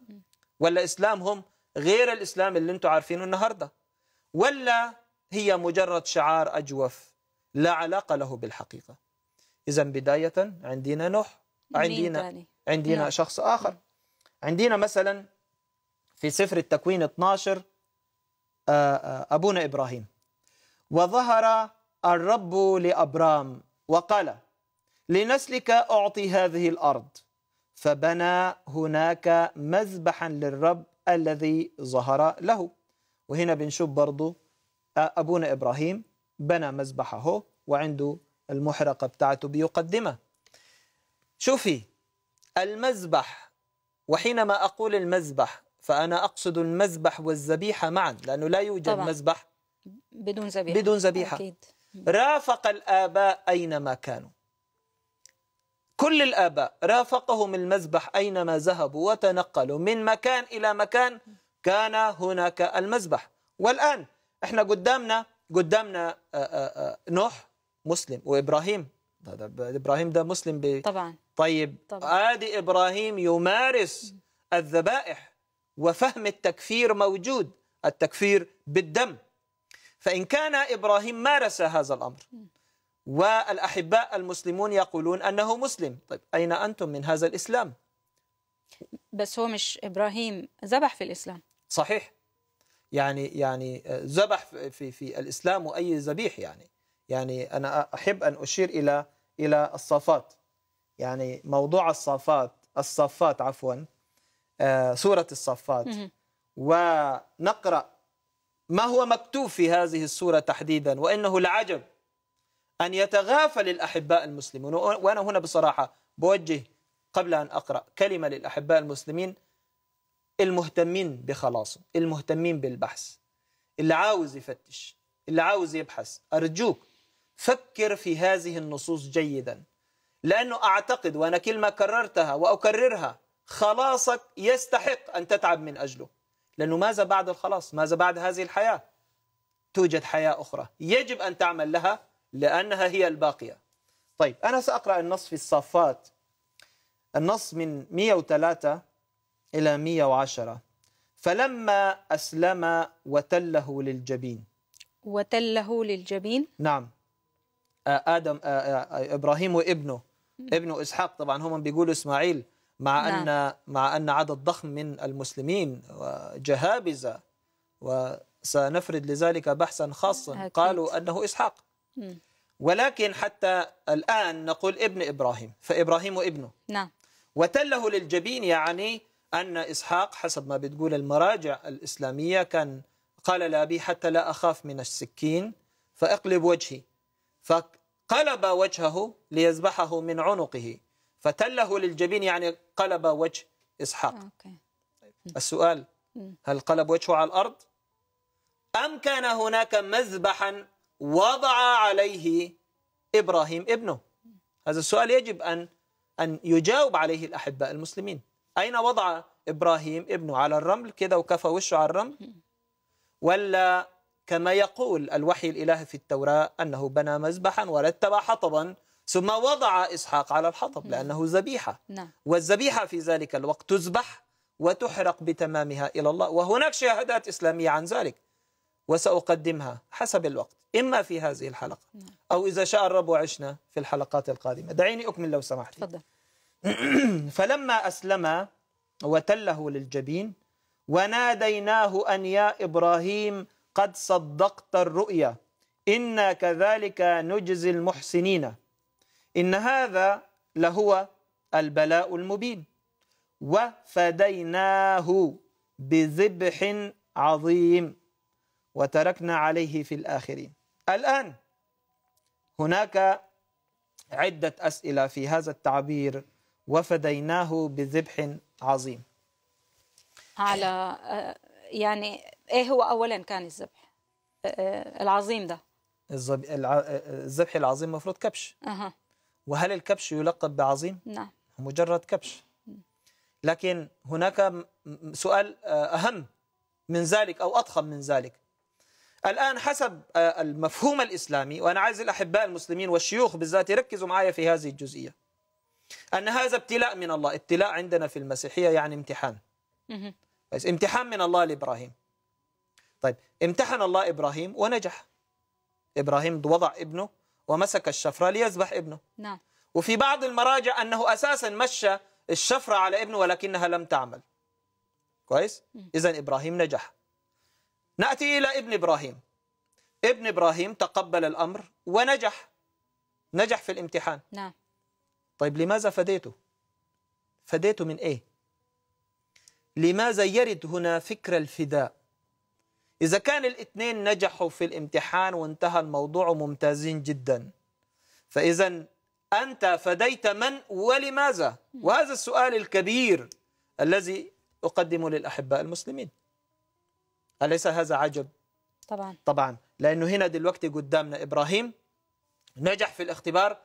ولا إسلامهم غير الإسلام اللي أنتم عارفينه النهاردة ولا هي مجرد شعار أجوف لا علاقة له بالحقيقة إذا بداية عندنا نوح عندنا عندنا نعم. شخص آخر عندنا مثلا في سفر التكوين 12 آه، آه، أبونا إبراهيم وظهر الرب لأبرام وقال لنسلك أعطي هذه الأرض فبنى هناك مذبحا للرب الذي ظهر له وهنا بنشوف برضه أبونا إبراهيم بنى مذبحه وعنده المحرقة بتاعته بيقدمها شوفي المذبح وحينما أقول المذبح فأنا أقصد المذبح والذبيحة معا لأنه لا يوجد طبعا. مذبح بدون ذبيحة بدون ذبيحة أكيد. رافق الآباء أينما كانوا كل الآباء رافقهم المذبح أينما ذهبوا وتنقلوا من مكان إلى مكان كان هناك المذبح والآن احنا قدامنا قدامنا آه، آه، آه، نوح مسلم وإبراهيم إبراهيم ده مسلم ب... طبعا طيب طبعا. آدي إبراهيم يمارس الذبائح وفهم التكفير موجود التكفير بالدم فإن كان إبراهيم مارس هذا الأمر والأحباء المسلمون يقولون أنه مسلم طيب أين أنتم من هذا الإسلام بس هو مش إبراهيم ذبح في الإسلام صحيح يعني يعني آه، ذبح في في الإسلام وأي ذبيح يعني يعني أنا أحب أن أشير إلى إلى الصافات يعني موضوع الصافات الصافات عفوا آه، سورة الصافات ونقرأ ما هو مكتوب في هذه السورة تحديدا وإنه لعجب أن يتغافل الأحباء المسلمون وأنا هنا بصراحة بوجه قبل أن أقرأ كلمة للأحباء المسلمين المهتمين بخلاصه المهتمين بالبحث اللي عاوز يفتش اللي عاوز يبحث أرجوك فكر في هذه النصوص جيدا لأنه أعتقد وأنا كلمة كررتها وأكررها خلاصك يستحق أن تتعب من أجله لأنه ماذا بعد الخلاص ماذا بعد هذه الحياة توجد حياة أخرى يجب أن تعمل لها لأنها هي الباقية طيب أنا سأقرأ النص في الصفات النص من 103 إلى 110 فلما أسلم وتله للجبين وتله للجبين نعم آه، آدم آآ آه، آآ آه، إبراهيم وابنه ابنه إسحاق طبعا هم بيقولوا إسماعيل مع نعم. أن مع أن عدد ضخم من المسلمين وجهابذة وسنفرد لذلك بحثا خاصا أكيد. قالوا أنه إسحاق م. ولكن حتى الآن نقول ابن إبراهيم فإبراهيم ابنه نعم وتله للجبين يعني أن إسحاق حسب ما بتقول المراجع الإسلامية كان قال لأبي حتى لا أخاف من السكين فأقلب وجهي فقلب وجهه ليذبحه من عنقه فتله للجبين يعني قلب وجه إسحاق آه، أوكي. طيب، السؤال هل قلب وجهه على الأرض أم كان هناك مذبحا وضع عليه إبراهيم ابنه هذا السؤال يجب أن أن يجاوب عليه الأحباء المسلمين أين وضع إبراهيم ابنه على الرمل كده وكفى وشه على الرمل ولا كما يقول الوحي الإلهي في التوراة أنه بنى مذبحا ورتب حطبا ثم وضع إسحاق على الحطب نعم. لأنه ذبيحة نعم. والذبيحة في ذلك الوقت تذبح وتحرق بتمامها إلى الله وهناك شهادات إسلامية عن ذلك وسأقدمها حسب الوقت إما في هذه الحلقة نعم. أو إذا شاء الرب وعشنا في الحلقات القادمة دعيني أكمل لو سمحت تفضل [clears throat] فلما أسلم وتله للجبين وناديناه أن يا إبراهيم قد صدقت الرؤيا إنا كذلك نجزي المحسنين إن هذا لهو البلاء المبين وفديناه بذبح عظيم وتركنا عليه في الآخرين الآن هناك عدة أسئلة في هذا التعبير وفديناه بذبح عظيم على آه، يعني ايه هو اولا كان الذبح آه، آه، العظيم ده الذبح العظيم مفروض كبش أه. وهل الكبش يلقب بعظيم؟ نعم مجرد كبش لكن هناك سؤال آه، أهم من ذلك أو أضخم من ذلك الآن حسب آه، المفهوم الإسلامي وأنا عايز الأحباء المسلمين والشيوخ بالذات يركزوا معايا في هذه الجزئية أن هذا ابتلاء من الله ابتلاء عندنا في المسيحية يعني امتحان بس امتحان من الله لإبراهيم طيب امتحن الله إبراهيم ونجح إبراهيم وضع ابنه ومسك الشفرة ليذبح ابنه نعم وفي بعض المراجع أنه أساسا مشى الشفرة على ابنه ولكنها لم تعمل كويس إذا إبراهيم نجح نأتي إلى ابن إبراهيم ابن إبراهيم تقبل الأمر ونجح نجح في الامتحان نعم طيب لماذا فديته فديته من إيه لماذا يرد هنا فكر الفداء إذا كان الاثنين نجحوا في الامتحان وانتهى الموضوع ممتازين جدا فإذا أنت فديت من ولماذا؟ وهذا السؤال الكبير الذي أقدمه للأحباء المسلمين أليس هذا عجب؟ طبعا طبعا لأنه هنا دلوقتي قدامنا إبراهيم نجح في الاختبار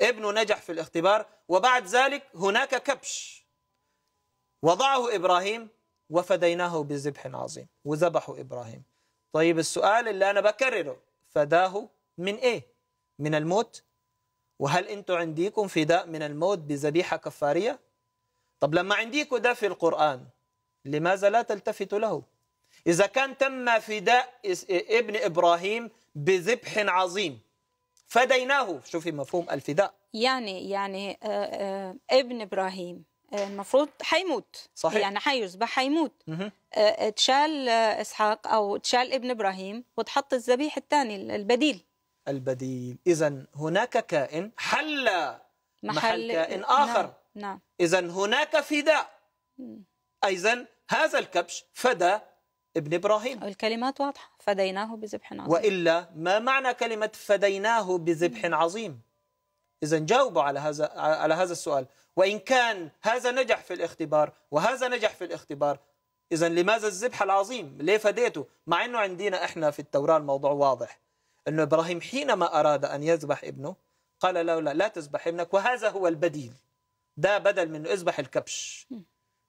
ابنه نجح في الاختبار وبعد ذلك هناك كبش وضعه إبراهيم وفديناه بذبح عظيم وذبحوا إبراهيم طيب السؤال اللي أنا بكرره فداه من إيه؟ من الموت؟ وهل انتم عنديكم فداء من الموت بذبيحة كفارية؟ طب لما عنديكم ده في القرآن لماذا لا تلتفت له؟ إذا كان تم فداء ابن إبراهيم بذبح عظيم فديناه شوفي مفهوم الفداء يعني يعني آه، آه، ابن إبراهيم آه، المفروض هيموت صحيح يعني هيذبح هيموت اتشال آه، آه، اسحاق او اتشال ابن ابراهيم وتحط الذبيح الثاني البديل البديل اذا هناك كائن حل محل, محل كائن اخر نعم, نعم. اذا هناك فداء اذا هذا الكبش فدى ابن ابراهيم الكلمات واضحه فديناه بذبح عظيم والا ما معنى كلمه فديناه بذبح عظيم اذا جاوبوا على هذا على هذا السؤال وإن كان هذا نجح في الاختبار وهذا نجح في الاختبار إذا لماذا الذبح العظيم ليه فديته مع أنه عندنا إحنا في التوراة الموضوع واضح أنه إبراهيم حينما أراد أن يذبح ابنه قال له لا لا تذبح ابنك وهذا هو البديل ده بدل من اذبح الكبش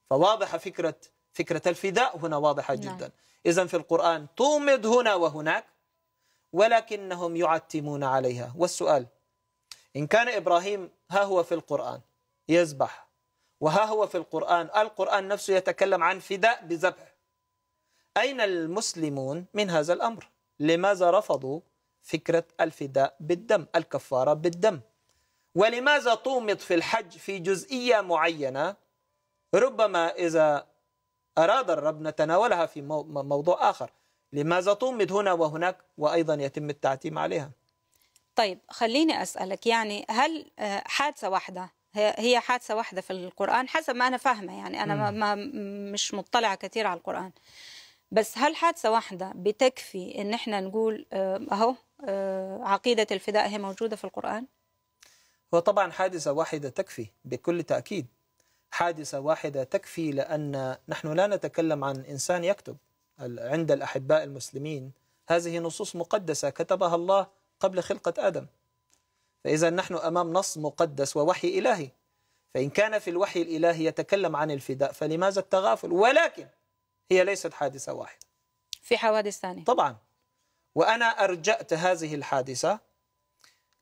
فواضحة فكرة فكرة الفداء هنا واضحة نعم. جدا إذا في القرآن تومد هنا وهناك ولكنهم يعتمون عليها والسؤال إن كان إبراهيم ها هو في القرآن يذبح وها هو في القرآن القرآن نفسه يتكلم عن فداء بذبح أين المسلمون من هذا الأمر لماذا رفضوا فكرة الفداء بالدم الكفارة بالدم ولماذا تومض في الحج في جزئية معينة ربما إذا أراد الرب نتناولها في موضوع آخر لماذا تومض هنا وهناك وأيضا يتم التعتيم عليها طيب خليني أسألك يعني هل آه، حادثة واحدة هي حادثه واحده في القران حسب ما انا فاهمه يعني انا ما, ما مش مطلعه كثير على القران بس هل حادثه واحده بتكفي ان احنا نقول آه، اهو آه، عقيده الفداء هي موجوده في القران هو طبعا حادثه واحده تكفي بكل تاكيد حادثه واحده تكفي لان نحن لا نتكلم عن انسان يكتب عند الاحباء المسلمين هذه نصوص مقدسه كتبها الله قبل خلقه ادم فإذا نحن أمام نص مقدس ووحي إلهي فإن كان في الوحي الإلهي يتكلم عن الفداء فلماذا التغافل ولكن هي ليست حادثة واحدة في حوادث ثانية طبعا وأنا أرجأت هذه الحادثة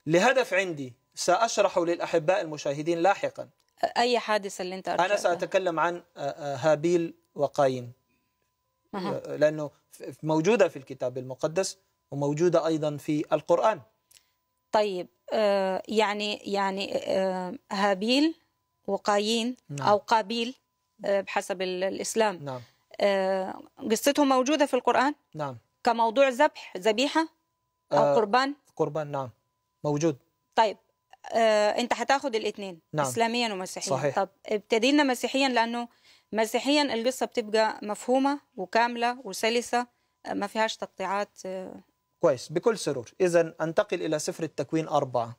لهدف عندي سأشرح للأحباء المشاهدين لاحقا أي حادثة اللي أنت أرجأتها؟ أنا سأتكلم عن آه، آه، هابيل وقايين آه، لأنه موجودة في الكتاب المقدس وموجودة أيضا في القرآن طيب آه، يعني يعني آه، هابيل وقايين نعم. أو قابيل آه، بحسب الإسلام نعم. قصتهم موجودة في القرآن نعم كموضوع ذبح ذبيحة أو آه قربان قربان نعم موجود طيب آه أنت هتاخد الاثنين نعم. إسلاميا ومسيحيا صحيح. طب ابتدينا مسيحيا لأنه مسيحيا القصة بتبقى مفهومة وكاملة وسلسة ما فيهاش تقطيعات كويس بكل سرور إذا أنتقل إلى سفر التكوين أربعة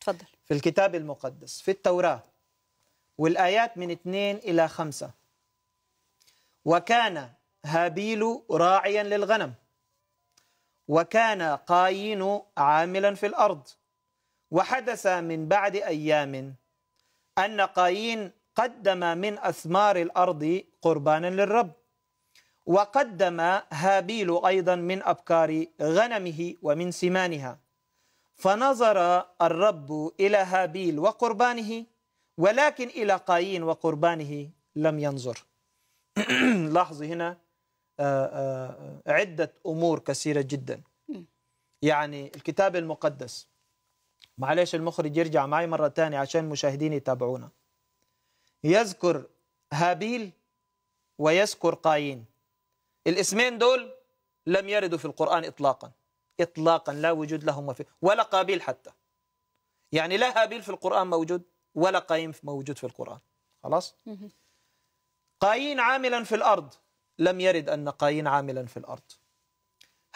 تفضل في الكتاب المقدس في التوراة والآيات من اثنين إلى خمسة وكان هابيل راعيا للغنم وكان قايين عاملا في الأرض وحدث من بعد أيام أن قايين قدم من أثمار الأرض قربانا للرب وقدم هابيل أيضا من أبكار غنمه ومن سمانها فنظر الرب إلى هابيل وقربانه ولكن إلى قايين وقربانه لم ينظر [clears throat] لاحظ هنا آه، آه، عدة أمور كثيرة جدا يعني الكتاب المقدس معلش المخرج يرجع معي مرة ثانية عشان المشاهدين يتابعونا يذكر هابيل ويذكر قايين الاسمين دول لم يردوا في القرآن إطلاقا إطلاقا لا وجود لهما في ولا قابيل حتى يعني لا هابيل في القرآن موجود ولا قايم موجود في القرآن خلاص قايين عاملا في الأرض لم يرد أن قايين عاملا في الأرض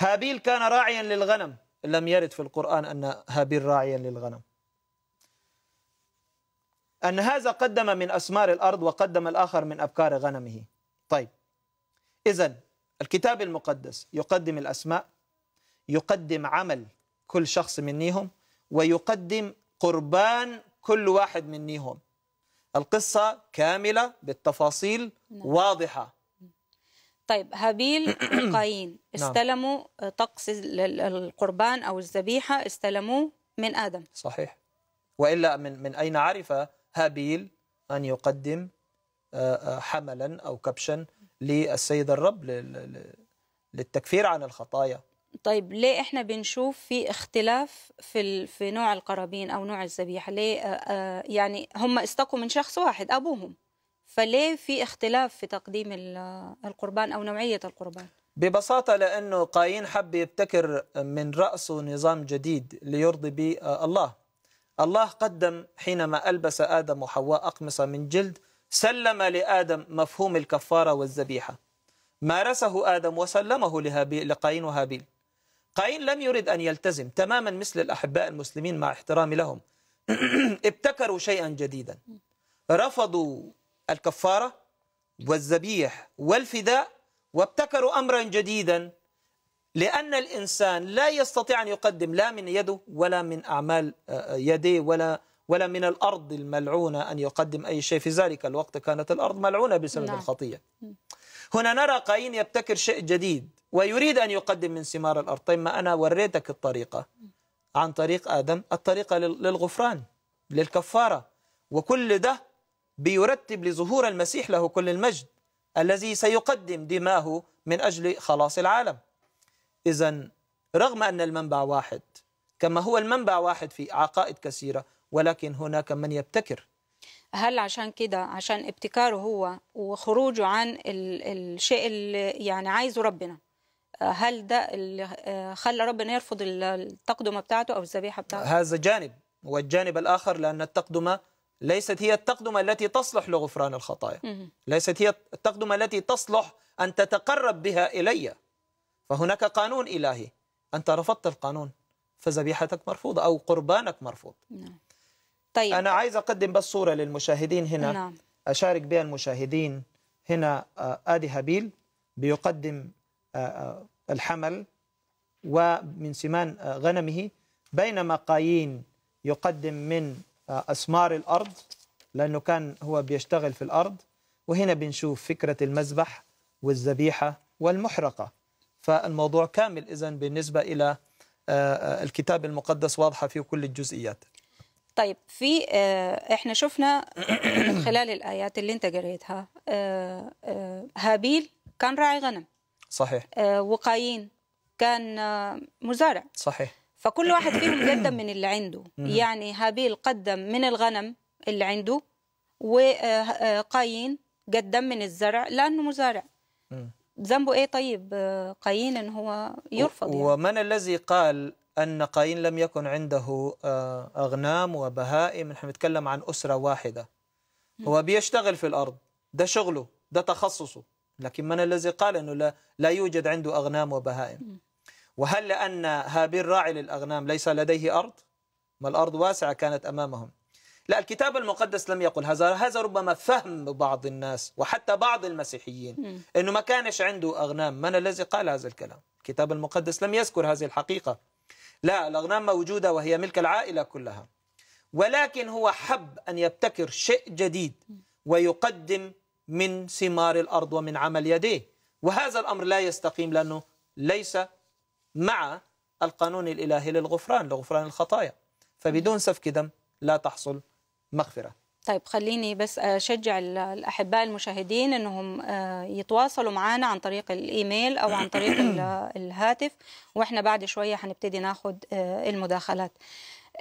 هابيل كان راعيا للغنم لم يرد في القرآن أن هابيل راعيا للغنم أن هذا قدم من أسمار الأرض وقدم الآخر من أبكار غنمه طيب إذا الكتاب المقدس يقدم الأسماء يقدم عمل كل شخص منيهم ويقدم قربان كل واحد منيهم القصة كاملة بالتفاصيل نعم. واضحة طيب هابيل [clears throat] وقايين نعم. استلموا طقس القربان أو الذبيحة استلموه من آدم صحيح وإلا من, من أين عرف هابيل أن يقدم آه، آه، حملا أو كبشا للسيد الرب للتكفير عن الخطايا طيب ليه احنا بنشوف في اختلاف في في نوع القرابين او نوع الذبيحه ليه آه،, آه يعني هم استقوا من شخص واحد ابوهم فليه في اختلاف في تقديم القربان او نوعيه القربان ببساطة لأنه قايين حب يبتكر من رأسه نظام جديد ليرضي به آه، الله الله قدم حينما ألبس آدم وحواء أقمصة من جلد سلم لآدم مفهوم الكفارة والذبيحة مارسه آدم وسلمه لقاين وهابيل قاين لم يرد أن يلتزم تماما مثل الأحباء المسلمين مع احترامي لهم [clears throat] ابتكروا شيئا جديدا رفضوا الكفارة والذبيح والفداء وابتكروا أمرا جديدا لأن الإنسان لا يستطيع أن يقدم لا من يده ولا من أعمال آه، آه، يديه ولا ولا من الأرض الملعونة أن يقدم أي شيء في ذلك الوقت كانت الأرض ملعونة بسبب نعم. الخطية هنا نرى قايين يبتكر شيء جديد ويريد أن يقدم من ثمار الأرض طيب ما أنا وريتك الطريقة عن طريق آدم الطريقة للغفران للكفارة وكل ده بيرتب لظهور المسيح له كل المجد الذي سيقدم دماه من أجل خلاص العالم إذا رغم أن المنبع واحد كما هو المنبع واحد في عقائد كثيرة ولكن هناك من يبتكر هل عشان كده عشان ابتكاره هو وخروجه عن الشيء اللي يعني عايزه ربنا هل ده اللي خلى ربنا يرفض التقدمة بتاعته أو الذبيحة بتاعته هذا جانب والجانب الآخر لأن التقدمة ليست هي التقدمة التي تصلح لغفران الخطايا ليست هي التقدمة التي تصلح أن تتقرب بها إلي فهناك قانون إلهي أنت رفضت القانون فذبيحتك مرفوضة أو قربانك مرفوض نعم. طيب أنا عايز أقدم بس صورة للمشاهدين هنا نعم. أشارك بها المشاهدين هنا آه، آدي هابيل بيقدم آه، آه، الحمل ومن سمان غنمه بينما قايين يقدم من أسمار الأرض لأنه كان هو بيشتغل في الأرض وهنا بنشوف فكرة المذبح والذبيحة والمحرقة فالموضوع كامل إذن بالنسبة إلى الكتاب المقدس واضحة في كل الجزئيات طيب في آه، احنا شفنا من [clears throat] خلال الايات اللي انت قريتها آه، آه، هابيل كان راعي غنم صحيح وقايين كان مزارع صحيح فكل واحد فيهم قدم من اللي عنده يعني هابيل قدم من الغنم اللي عنده وقايين قدم من الزرع لانه مزارع ذنبه ايه طيب قايين ان هو يرفض يعني. ومن الذي قال أن قايين لم يكن عنده آه، أغنام وبهائم نحن بنتكلم عن أسرة واحدة هو بيشتغل في الأرض ده شغله ده تخصصه لكن من الذي قال أنه لا, لا يوجد عنده أغنام وبهائم وهل لأن هابيل راعي للأغنام ليس لديه أرض ما الأرض واسعة كانت أمامهم لا الكتاب المقدس لم يقل هذا هذا ربما فهم بعض الناس وحتى بعض المسيحيين أنه ما كانش عنده أغنام من الذي قال هذا الكلام الكتاب المقدس لم يذكر هذه الحقيقة لا الأغنام موجودة وهي ملك العائلة كلها ولكن هو حب أن يبتكر شيء جديد ويقدم من ثمار الأرض ومن عمل يديه وهذا الأمر لا يستقيم لأنه ليس مع القانون الإلهي للغفران لغفران الخطايا فبدون سفك دم لا تحصل مغفرة طيب خليني بس أشجع الأحباء المشاهدين أنهم آه، يتواصلوا معنا عن طريق الإيميل أو عن طريق [coughs] الهاتف وإحنا بعد شوية هنبتدي ناخد آه، المداخلات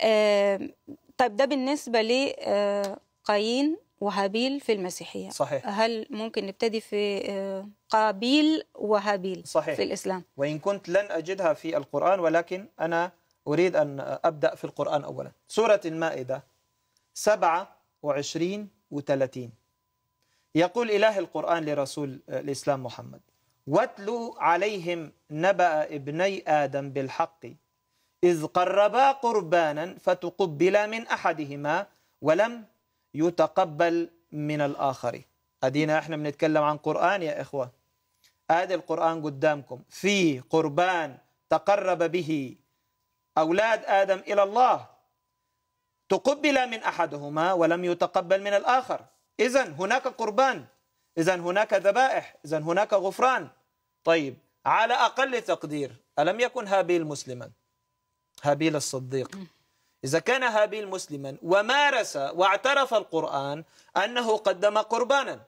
آه، طيب ده بالنسبة لقايين وهابيل في المسيحية صحيح هل ممكن نبتدي في قابيل وهابيل صحيح. في الإسلام وإن كنت لن أجدها في القرآن ولكن أنا أريد أن أبدأ في القرآن أولا سورة المائدة سبعة وعشرين وثلاثين يقول إله القرآن لرسول آه، الإسلام محمد واتلو عليهم نبأ ابني آدم بالحق إذ قربا قربانا فتقبل من أحدهما ولم يتقبل من الآخر أدينا إحنا بنتكلم عن قرآن يا إخوة هذا القرآن قدامكم في قربان تقرب به أولاد آدم إلى الله تقبل من احدهما ولم يتقبل من الاخر اذا هناك قربان اذا هناك ذبائح اذا هناك غفران طيب على اقل تقدير الم يكن هابيل مسلما هابيل الصديق اذا كان هابيل مسلما ومارس واعترف القران انه قدم قربانا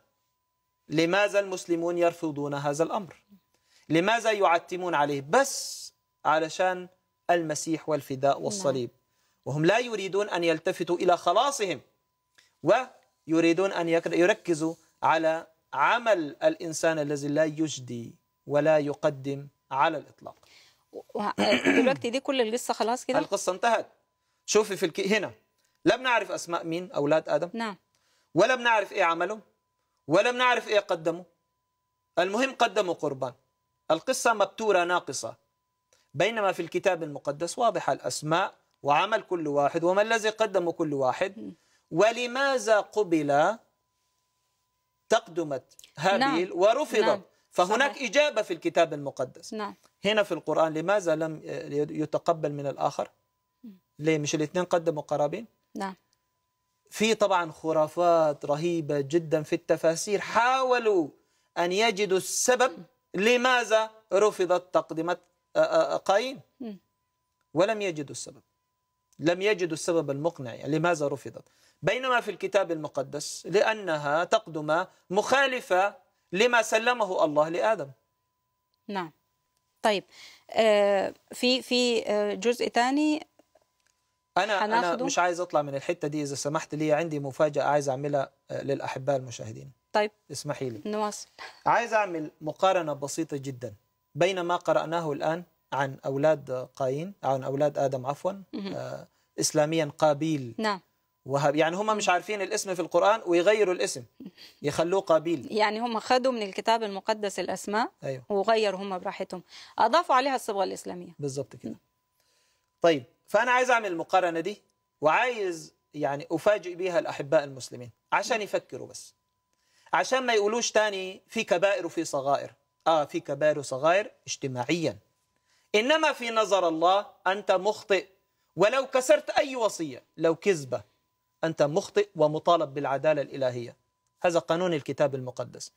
لماذا المسلمون يرفضون هذا الامر لماذا يعتمون عليه بس علشان المسيح والفداء والصليب وهم لا يريدون أن يلتفتوا إلى خلاصهم ويريدون أن يركزوا على عمل الإنسان الذي لا يجدي ولا يقدم على الإطلاق دلوقتي دي كل القصة خلاص كده القصة انتهت شوفي في الكي هنا لا بنعرف أسماء مين أولاد آدم نعم ولا بنعرف إيه عملهم ولا بنعرف إيه قدموا المهم قدموا قربان القصة مبتورة ناقصة بينما في الكتاب المقدس واضحة الأسماء وعمل كل واحد وما الذي قدمه كل واحد ولماذا قبل تقدمت هابيل نعم. ورفضت نعم. فهناك صحيح. إجابة في الكتاب المقدس نعم. هنا في القرآن لماذا لم يتقبل من الآخر ليه مش الاثنين قدموا قرابين نعم في طبعا خرافات رهيبة جدا في التفاسير حاولوا أن يجدوا السبب لماذا رفضت تقدمة قايين ولم يجدوا السبب لم يجدوا السبب المقنع يعني لماذا رفضت بينما في الكتاب المقدس لأنها تقدم مخالفة لما سلمه الله لآدم نعم طيب آه، في في آه، جزء ثاني أنا أنا مش عايز أطلع من الحتة دي إذا سمحت لي عندي مفاجأة عايز أعملها آه، للأحباء المشاهدين طيب اسمحي لي نواصل عايز أعمل مقارنة بسيطة جدا بين ما قرأناه الآن عن أولاد قايين عن أولاد آدم عفوا آه إسلاميا قابيل نعم وهب يعني هم مش عارفين الاسم في القرآن ويغيروا الاسم [laughs] يخلوه قابيل يعني هم خدوا من الكتاب المقدس الأسماء أيوه. وغيروا هم براحتهم أضافوا عليها الصبغة الإسلامية بالظبط كده طيب فأنا عايز أعمل المقارنة دي وعايز يعني أفاجئ بيها الأحباء المسلمين عشان يفكروا بس عشان ما يقولوش تاني في كبائر وفي صغائر آه في كبائر وصغائر اجتماعياً إنما في نظر الله أنت مخطئ ولو كسرت أي وصية لو كذبة أنت مخطئ ومطالب بالعدالة الإلهية هذا قانون الكتاب المقدس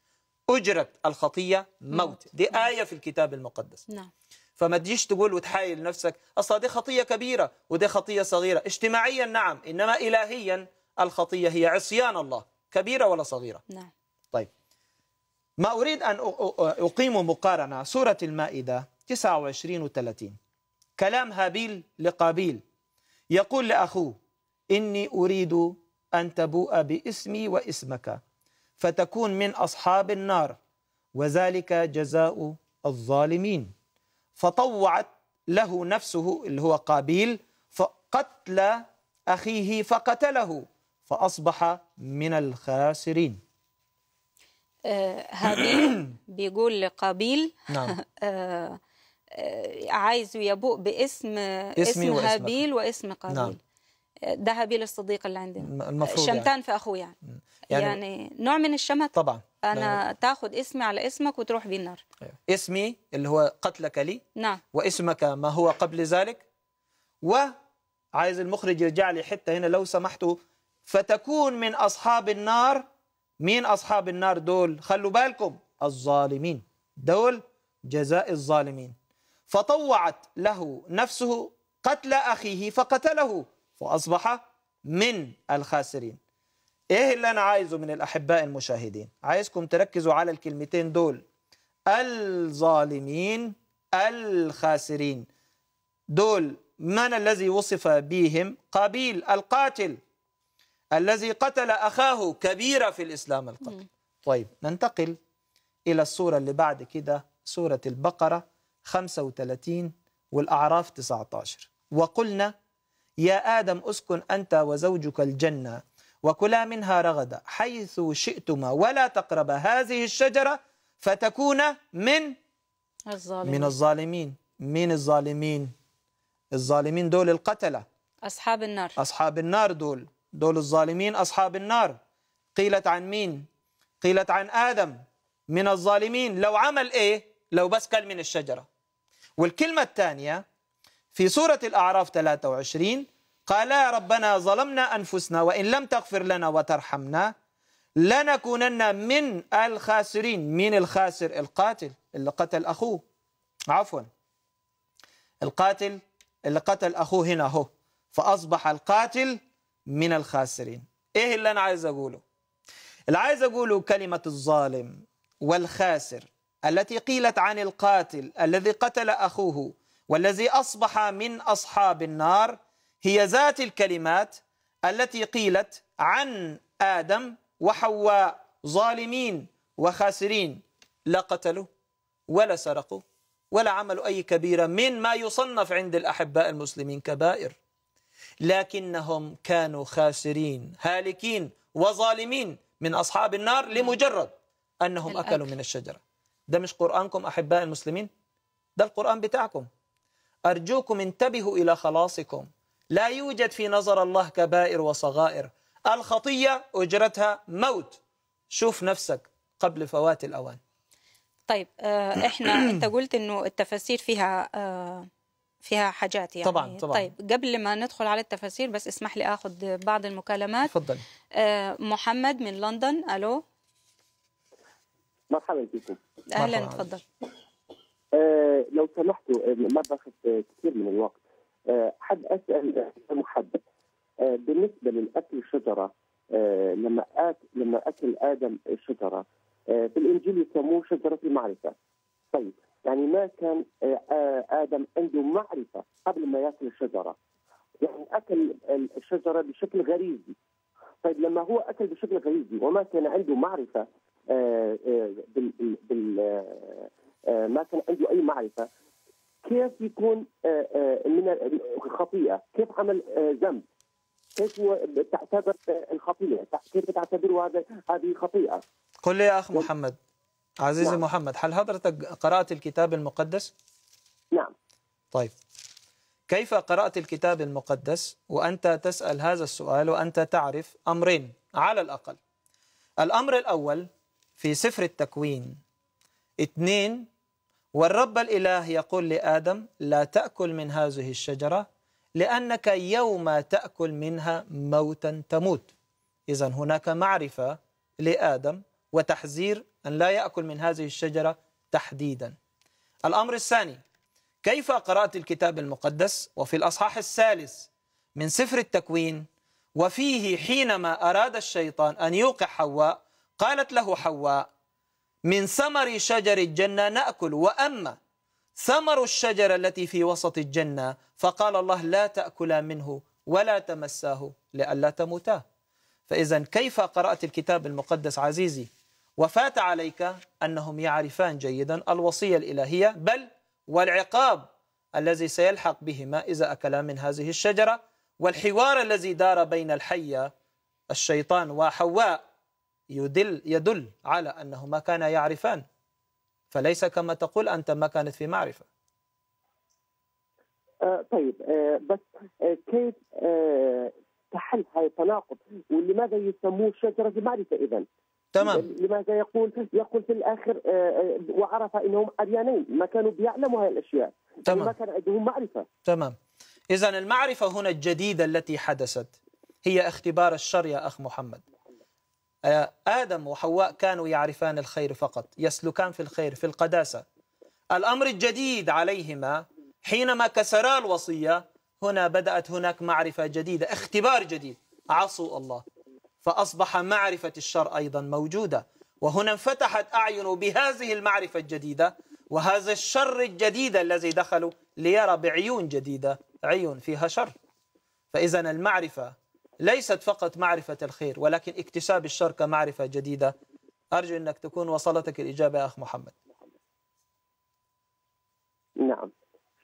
أجرة الخطية موت دي آية في الكتاب المقدس نعم فما تجيش تقول وتحايل نفسك اصل دي خطيه كبيره ودي خطيه صغيره اجتماعيا نعم انما الهيا الخطيه هي عصيان الله كبيره ولا صغيره نعم طيب ما اريد ان اقيم مقارنه سوره المائده 29 و 30 كلام هابيل لقابيل يقول لأخوه إني أريد أن تبوء باسمي واسمك فتكون من أصحاب النار وذلك جزاء الظالمين فطوعت له نفسه اللي هو قابيل فقتل أخيه فقتله فأصبح من الخاسرين آه، هابيل بيقول لقابيل نعم [laughs] آه، عايزه يبوء باسم اسم هابيل واسم قابيل نعم. ده هابيل الصديق اللي عندنا المفروض يعني. شمتان يعني. في اخويا يعني. يعني يعني نوع من الشمت طبعا انا نعم. تاخد اسمي على اسمك وتروح بيه النار أيوه. اسمي اللي هو قتلك لي نعم واسمك ما هو قبل ذلك وعايز المخرج يرجع لي حته هنا لو سمحتوا فتكون من اصحاب النار مين اصحاب النار دول خلوا بالكم الظالمين دول جزاء الظالمين فطوعت له نفسه قتل أخيه فقتله فأصبح من الخاسرين إيه اللي أنا عايزه من الأحباء المشاهدين عايزكم تركزوا على الكلمتين دول الظالمين الخاسرين دول من الذي وصف بهم قابيل القاتل الذي قتل أخاه كبيرة في الإسلام القتل طيب ننتقل إلى الصورة اللي بعد كده سورة البقرة 35 والأعراف 19 وقلنا يا آدم اسكن أنت وزوجك الجنة وكلا منها رغدا حيث شئتما ولا تقربا هذه الشجرة فتكون من الظالمين من الظالمين مين الظالمين الظالمين دول القتلة أصحاب النار أصحاب النار دول دول الظالمين أصحاب النار قيلت عن مين قيلت عن آدم من الظالمين لو عمل إيه لو بس كل من الشجرة والكلمة الثانية في سورة الأعراف 23 قال يا ربنا ظلمنا أنفسنا وإن لم تغفر لنا وترحمنا لنكونن من الخاسرين من الخاسر القاتل اللي قتل أخوه عفوا القاتل اللي قتل أخوه هنا هو فأصبح القاتل من الخاسرين إيه اللي أنا عايز أقوله اللي عايز أقوله كلمة الظالم والخاسر التي قيلت عن القاتل الذي قتل اخوه والذي اصبح من اصحاب النار هي ذات الكلمات التي قيلت عن ادم وحواء ظالمين وخاسرين لا قتلوا ولا سرقوا ولا عملوا اي كبيره من ما يصنف عند الاحباء المسلمين كبائر لكنهم كانوا خاسرين هالكين وظالمين من اصحاب النار لمجرد انهم اكلوا من الشجره ده مش قرآنكم أحباء المسلمين ده القرآن بتاعكم أرجوكم انتبهوا إلى خلاصكم لا يوجد في نظر الله كبائر وصغائر الخطية أجرتها موت شوف نفسك قبل فوات الأوان طيب آه، احنا [clears throat] انت قلت انه التفاسير فيها آه، فيها حاجات يعني طبعا طبعا طيب قبل ما ندخل على التفاسير بس اسمح لي اخذ بعض المكالمات تفضل آه، محمد من لندن الو مرحبا بكم اهلا تفضل آه لو سمحتوا آه، ما باخذ آه، كثير من الوقت آه حد اسال آه، محدد آه بالنسبه للاكل الشجره آه لما آكل لما اكل ادم الشجره آه بالانجيل يسموه شجره المعرفه طيب يعني ما كان آه ادم عنده معرفه قبل ما ياكل الشجره يعني اكل الشجره بشكل غريزي طيب لما هو اكل بشكل غريزي وما كان عنده معرفه آه، آه، بال آه، ما كان عنده اي معرفه كيف يكون من الخطيئه؟ كيف عمل ذنب؟ كيف هو تعتبر الخطيئه؟ كيف تعتبر هذا هذه خطيئه؟ قل لي يا اخ محمد عزيزي نعم. محمد هل حضرتك قرات الكتاب المقدس؟ نعم طيب كيف قرات الكتاب المقدس وانت تسال هذا السؤال وانت تعرف امرين على الاقل الامر الاول في سفر التكوين اثنين والرب الإله يقول لآدم لا تأكل من هذه الشجرة لأنك يوم تأكل منها موتا تموت إذا هناك معرفة لآدم وتحذير أن لا يأكل من هذه الشجرة تحديدا الأمر الثاني كيف قرأت الكتاب المقدس وفي الأصحاح الثالث من سفر التكوين وفيه حينما أراد الشيطان أن يوقع حواء قالت له حواء من ثمر شجر الجنة نأكل وأما ثمر الشجرة التي في وسط الجنة فقال الله لا تأكلا منه ولا تمساه لئلا تموتا فإذا كيف قرأت الكتاب المقدس عزيزي وفات عليك أنهم يعرفان جيدا الوصية الإلهية بل والعقاب الذي سيلحق بهما إذا أكلا من هذه الشجرة والحوار الذي دار بين الحية الشيطان وحواء يدل يدل على أنهما كانا يعرفان فليس كما تقول أنت ما كانت في معرفة آه طيب آه بس آه كيف آه، تحل هذا التناقض ولماذا يسموه شجرة المعرفة إذا؟ تمام لماذا يقول يقول في الاخر آه، آه، وعرف انهم اريانين ما كانوا بيعلموا هذه الاشياء يعني تمام ما كان عندهم معرفه تمام اذا المعرفه هنا الجديده التي حدثت هي اختبار الشر يا اخ محمد آه، آدم وحواء كانوا يعرفان الخير فقط يسلكان في الخير في القداسة الأمر الجديد عليهما حينما كسرا الوصية هنا بدأت هناك معرفة جديدة اختبار جديد عصوا الله فأصبح معرفة الشر أيضا موجودة وهنا انفتحت أعين بهذه المعرفة الجديدة وهذا الشر الجديد الذي دخلوا ليرى بعيون جديدة عيون فيها شر فإذا المعرفة ليست فقط معرفة الخير ولكن اكتساب الشر كمعرفة جديدة أرجو أنك تكون وصلتك الإجابة يا أخ محمد نعم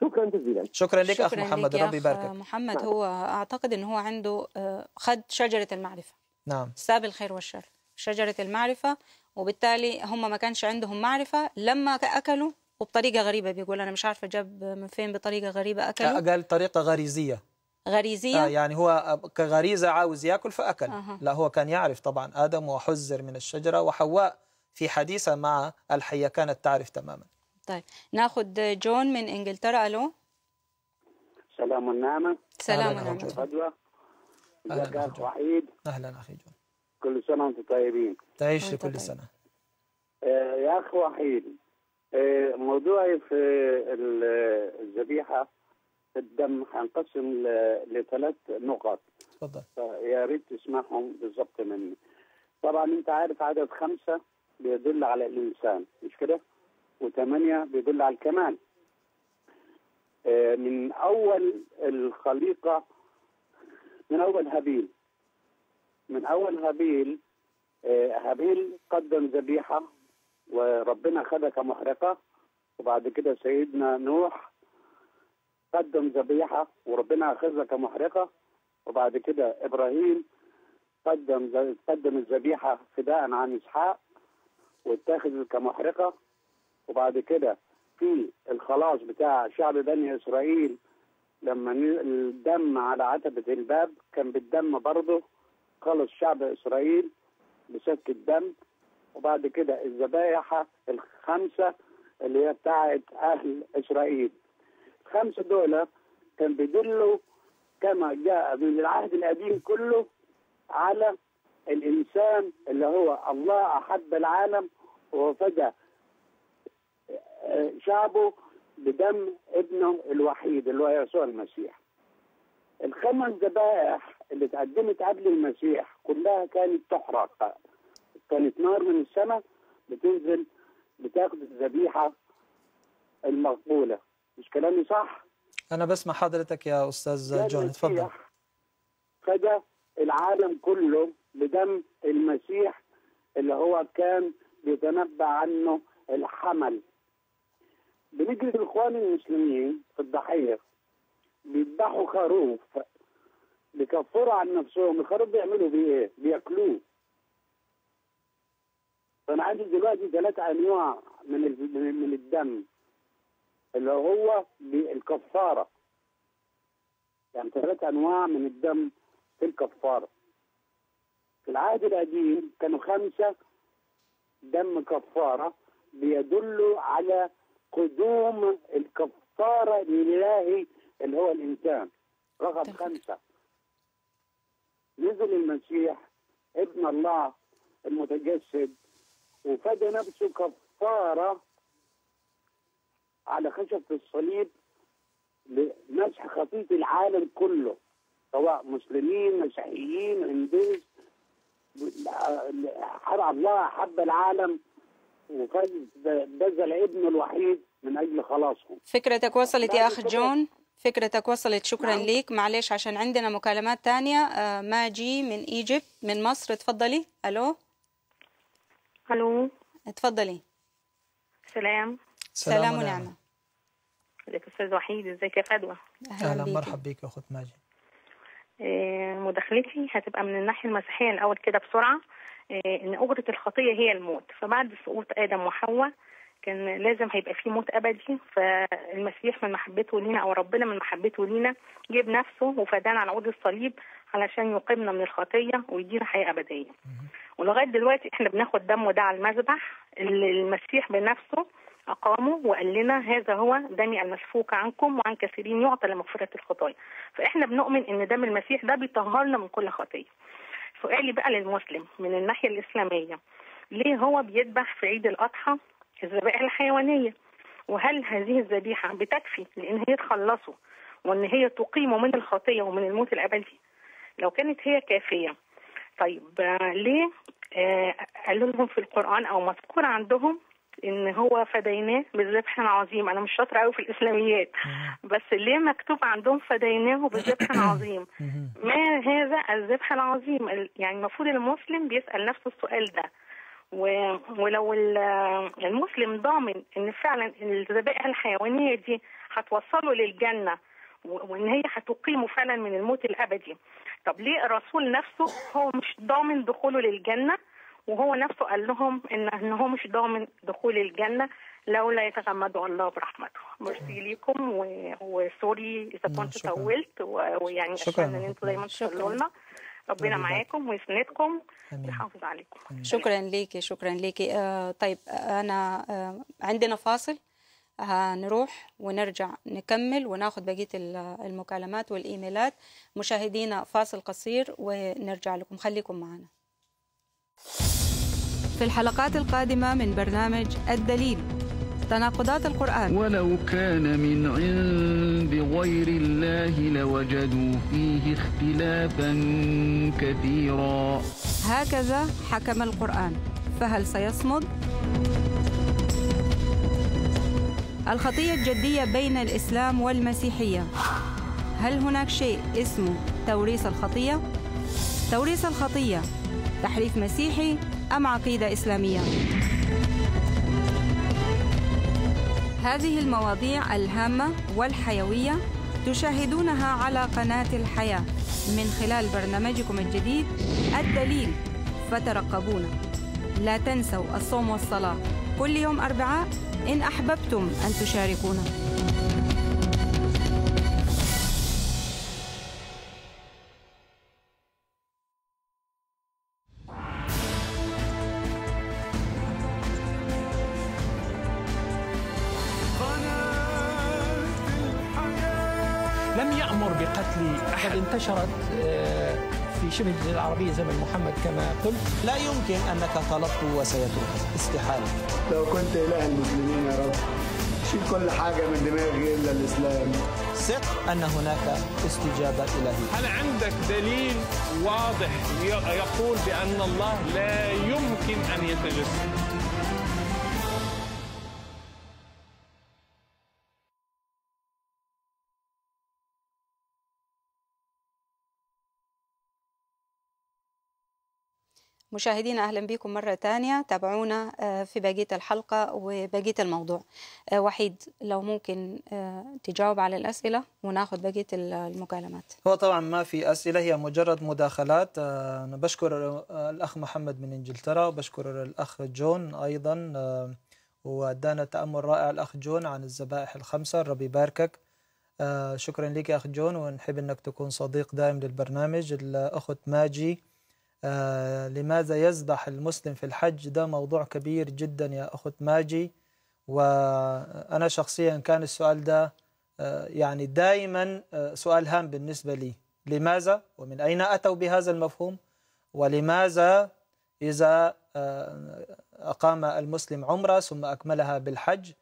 شكرا جزيلا شكرا لك شكرا أخ محمد ربي يباركك محمد نعم. هو أعتقد أنه هو عنده آه، خد شجرة المعرفة نعم ساب الخير والشر شجرة المعرفة وبالتالي هم ما كانش عندهم معرفة لما أكلوا وبطريقة غريبة بيقول أنا مش عارفة جاب من فين بطريقة غريبة أكلوا قال طريقة غريزية غريزية؟ آه يعني هو آه، كغريزة عاوز يأكل فأكل أه. لا هو كان يعرف طبعا آدم وحزر من الشجرة وحواء في حديثة مع الحية كانت تعرف تماما طيب ناخد جون من إنجلترا ألو سلام النعمة سلام النعمة وحيد أهلا أخي جون كل سنة وأنتم طيبين تعيش كل طيب. سنة آه يا أخ وحيد آه، موضوعي في الذبيحة الدم هنقسم لثلاث نقط تفضل يا ريت تسمعهم بالظبط مني طبعا انت عارف عدد خمسه بيدل على الانسان مش كده؟ وثمانيه بيدل على الكمال آه، من اول الخليقه من اول هابيل من اول هابيل آه، هابيل قدم ذبيحه وربنا خدها كمحرقه وبعد كده سيدنا نوح قدم ذبيحه وربنا اخذها كمحرقه وبعد كده ابراهيم قدم قدم الذبيحه فداء عن اسحاق واتخذت كمحرقه وبعد كده في الخلاص بتاع شعب بني اسرائيل لما الدم على عتبه الباب كان بالدم برضه خلص شعب اسرائيل بسك الدم وبعد كده الذبائح الخمسه اللي هي بتاعت اهل اسرائيل خمسة دول كان بيدلوا كما جاء من العهد القديم كله على الإنسان اللي هو الله أحب العالم وفدى آه، شعبه بدم ابنه الوحيد اللي هو يسوع المسيح الخمس ذبائح اللي اتقدمت قبل المسيح كلها كانت تحرق كانت نار من السماء بتنزل بتاخد الذبيحة المقبولة مش كلامي صح انا بسمع حضرتك يا استاذ جون اتفضل فدى العالم كله بدم المسيح اللي هو كان بيتنبأ عنه الحمل بنجد الاخوان المسلمين في الضحيه بيذبحوا خروف بيكفروا عن نفسهم الخروف بيعملوا بيه ايه؟ بياكلوه فانا عندي دلوقتي ثلاث انواع من من الدم اللي هو بالكفاره يعني ثلاث انواع من الدم في الكفاره في العهد القديم كانوا خمسه دم كفاره بيدلوا على قدوم الكفاره لله اللي هو الانسان رقم خمسه نزل المسيح ابن الله المتجسد وفدى نفسه كفاره على خشب الصليب لمسح خطيط العالم كله سواء مسلمين مسيحيين هندوس الله حب العالم وبذل ابنه الوحيد من اجل خلاصهم فكرتك وصلت يا يعني اخ جون فكرتك وصلت شكرا نعم. ليك معلش عشان عندنا مكالمات تانية آه ماجي من ايجيبت من مصر اتفضلي الو الو اتفضلي سلام سلام, ونعمة ازيك استاذ وحيد ازيك يا فدوى اهلا مرحبا بيك يا اخت ماجد آه، مداخلتي هتبقى من الناحيه المسيحيه الاول كده بسرعه آه، ان اجره الخطيه هي الموت فبعد سقوط ادم وحواء كان لازم هيبقى في موت ابدي فالمسيح من محبته لينا او ربنا من محبته لينا جيب نفسه وفدانا على عود الصليب علشان يقيمنا من الخطيه ويدينا حياه ابديه ولغايه دلوقتي احنا بناخد دمه ده على المذبح المسيح بنفسه أقامه وقال لنا هذا هو دمي المسفوك عنكم وعن كثيرين يعطى لمغفرة الخطايا فإحنا بنؤمن إن دم المسيح ده بيطهرنا من كل خطية سؤالي بقى للمسلم من الناحية الإسلامية ليه هو بيذبح في عيد الأضحى الذبائح الحيوانية وهل هذه الذبيحة بتكفي لأن هي تخلصه وإن هي تقيمه من الخطية ومن الموت الأبدي لو كانت هي كافية طيب آه، ليه آه قالوا لهم في القرآن أو مذكور عندهم ان هو فديناه بذبح عظيم انا مش شاطره قوي في الاسلاميات بس ليه مكتوب عندهم فديناه بذبح [coughs] عظيم ما هذا الذبح العظيم يعني المفروض المسلم بيسال نفسه السؤال ده ولو المسلم ضامن ان فعلا الذبائح الحيوانيه دي هتوصله للجنه وان هي هتقيمه فعلا من الموت الابدي طب ليه الرسول نفسه هو مش ضامن دخوله للجنه وهو نفسه قال لهم ان ان هو مش ضامن دخول الجنه لولا يتغمدوا الله برحمته ميرسي ليكم وسوري اذا كنت طولت ويعني شكرا. عشان ان انتوا دايما تشتغلوا لنا ربنا معاكم ويسندكم ويحافظ عليكم أمين. شكرا ليكي شكرا ليكي آه طيب انا آه عندنا فاصل هنروح ونرجع نكمل وناخد بقية المكالمات والإيميلات مشاهدينا فاصل قصير ونرجع لكم خليكم معنا في الحلقات القادمة من برنامج الدليل تناقضات القرآن ولو كان من عند غير الله لوجدوا فيه اختلافا كثيرا هكذا حكم القرآن فهل سيصمد؟ الخطية الجدية بين الإسلام والمسيحية هل هناك شيء اسمه توريث الخطية؟ توريث الخطية تحريف مسيحي أم عقيدة إسلامية هذه المواضيع الهامة والحيوية تشاهدونها على قناة الحياة من خلال برنامجكم الجديد الدليل فترقبونا لا تنسوا الصوم والصلاة كل يوم أربعاء إن أحببتم أن تشاركونا انتشرت آه، في شبه الجزيرة العربية زمن محمد كما قلت لا يمكن أنك طلبته وسيتركه استحالة لو كنت إله المسلمين يا رب شيل كل حاجة من دماغي إلا الإسلام ثق أن هناك استجابة إلهية هل عندك دليل واضح يقول بأن الله لا يمكن أن يتجسد مشاهدينا أهلا بكم مرة ثانيه تابعونا آه، في بقية الحلقة وبقية الموضوع آه، وحيد لو ممكن آه، تجاوب على الأسئلة وناخذ بقية المكالمات هو طبعا ما في أسئلة هي مجرد مداخلات أنا بشكر الأخ محمد من إنجلترا وبشكر الأخ جون أيضا وأدانا تأمل رائع الأخ جون عن الذبائح الخمسة ربي يباركك شكرا لك يا أخ جون ونحب أنك تكون صديق دائم للبرنامج الأخت ماجي آه لماذا يذبح المسلم في الحج ده موضوع كبير جدا يا أخت ماجي وأنا شخصيا كان السؤال ده آه، يعني دائما آه، سؤال هام بالنسبة لي لماذا ومن أين أتوا بهذا المفهوم ولماذا إذا آه، أقام المسلم عمرة ثم أكملها بالحج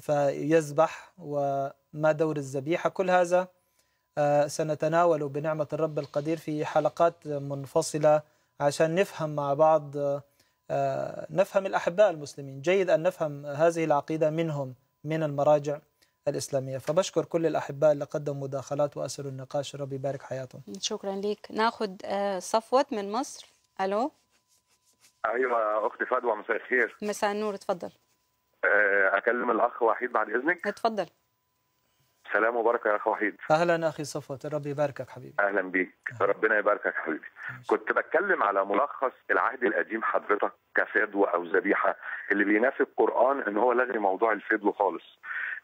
فيذبح وما دور الذبيحة كل هذا سنتناول بنعمة الرب القدير في حلقات منفصلة عشان نفهم مع بعض آه، نفهم الأحباء المسلمين جيد أن نفهم هذه العقيدة منهم من المراجع الإسلامية فبشكر كل الأحباء اللي قدموا مداخلات وأسروا النقاش ربي يبارك حياتهم شكرا ليك ناخد آه، صفوت من مصر ألو أيوة أختي فدوى مساء الخير مساء النور اتفضل آه، أكلم الأخ وحيد بعد إذنك اتفضل سلام وبركه يا اخ وحيد اهلا اخي صفوت ربي يباركك حبيبي اهلا بيك أهلا. ربنا يباركك حبيبي ماشي. كنت بتكلم على ملخص العهد القديم حضرتك كفدوه او ذبيحه اللي بينافي القران ان هو لغي موضوع الفدو خالص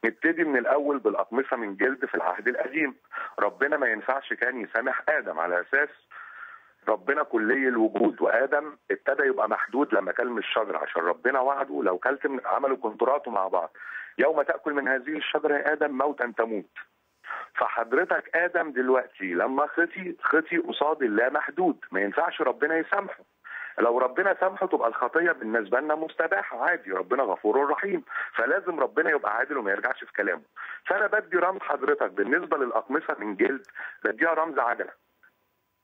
نبتدي من الاول بالاقمصه من جلد في العهد القديم ربنا ما ينفعش كان يسامح ادم على اساس ربنا كلي الوجود وادم ابتدى يبقى محدود لما كلم الشجر عشان ربنا وعده لو كلت عملوا كونتراتو مع بعض يوم تأكل من هذه الشجرة آدم موتا تموت فحضرتك آدم دلوقتي لما خطي خطي قصاد الله محدود ما ينفعش ربنا يسامحه لو ربنا سامحه تبقى الخطيه بالنسبه لنا مستباحه عادي ربنا غفور رحيم فلازم ربنا يبقى عادل وما يرجعش في كلامه فانا بدي رمز حضرتك بالنسبه للاقمصه من جلد بديها رمز عجله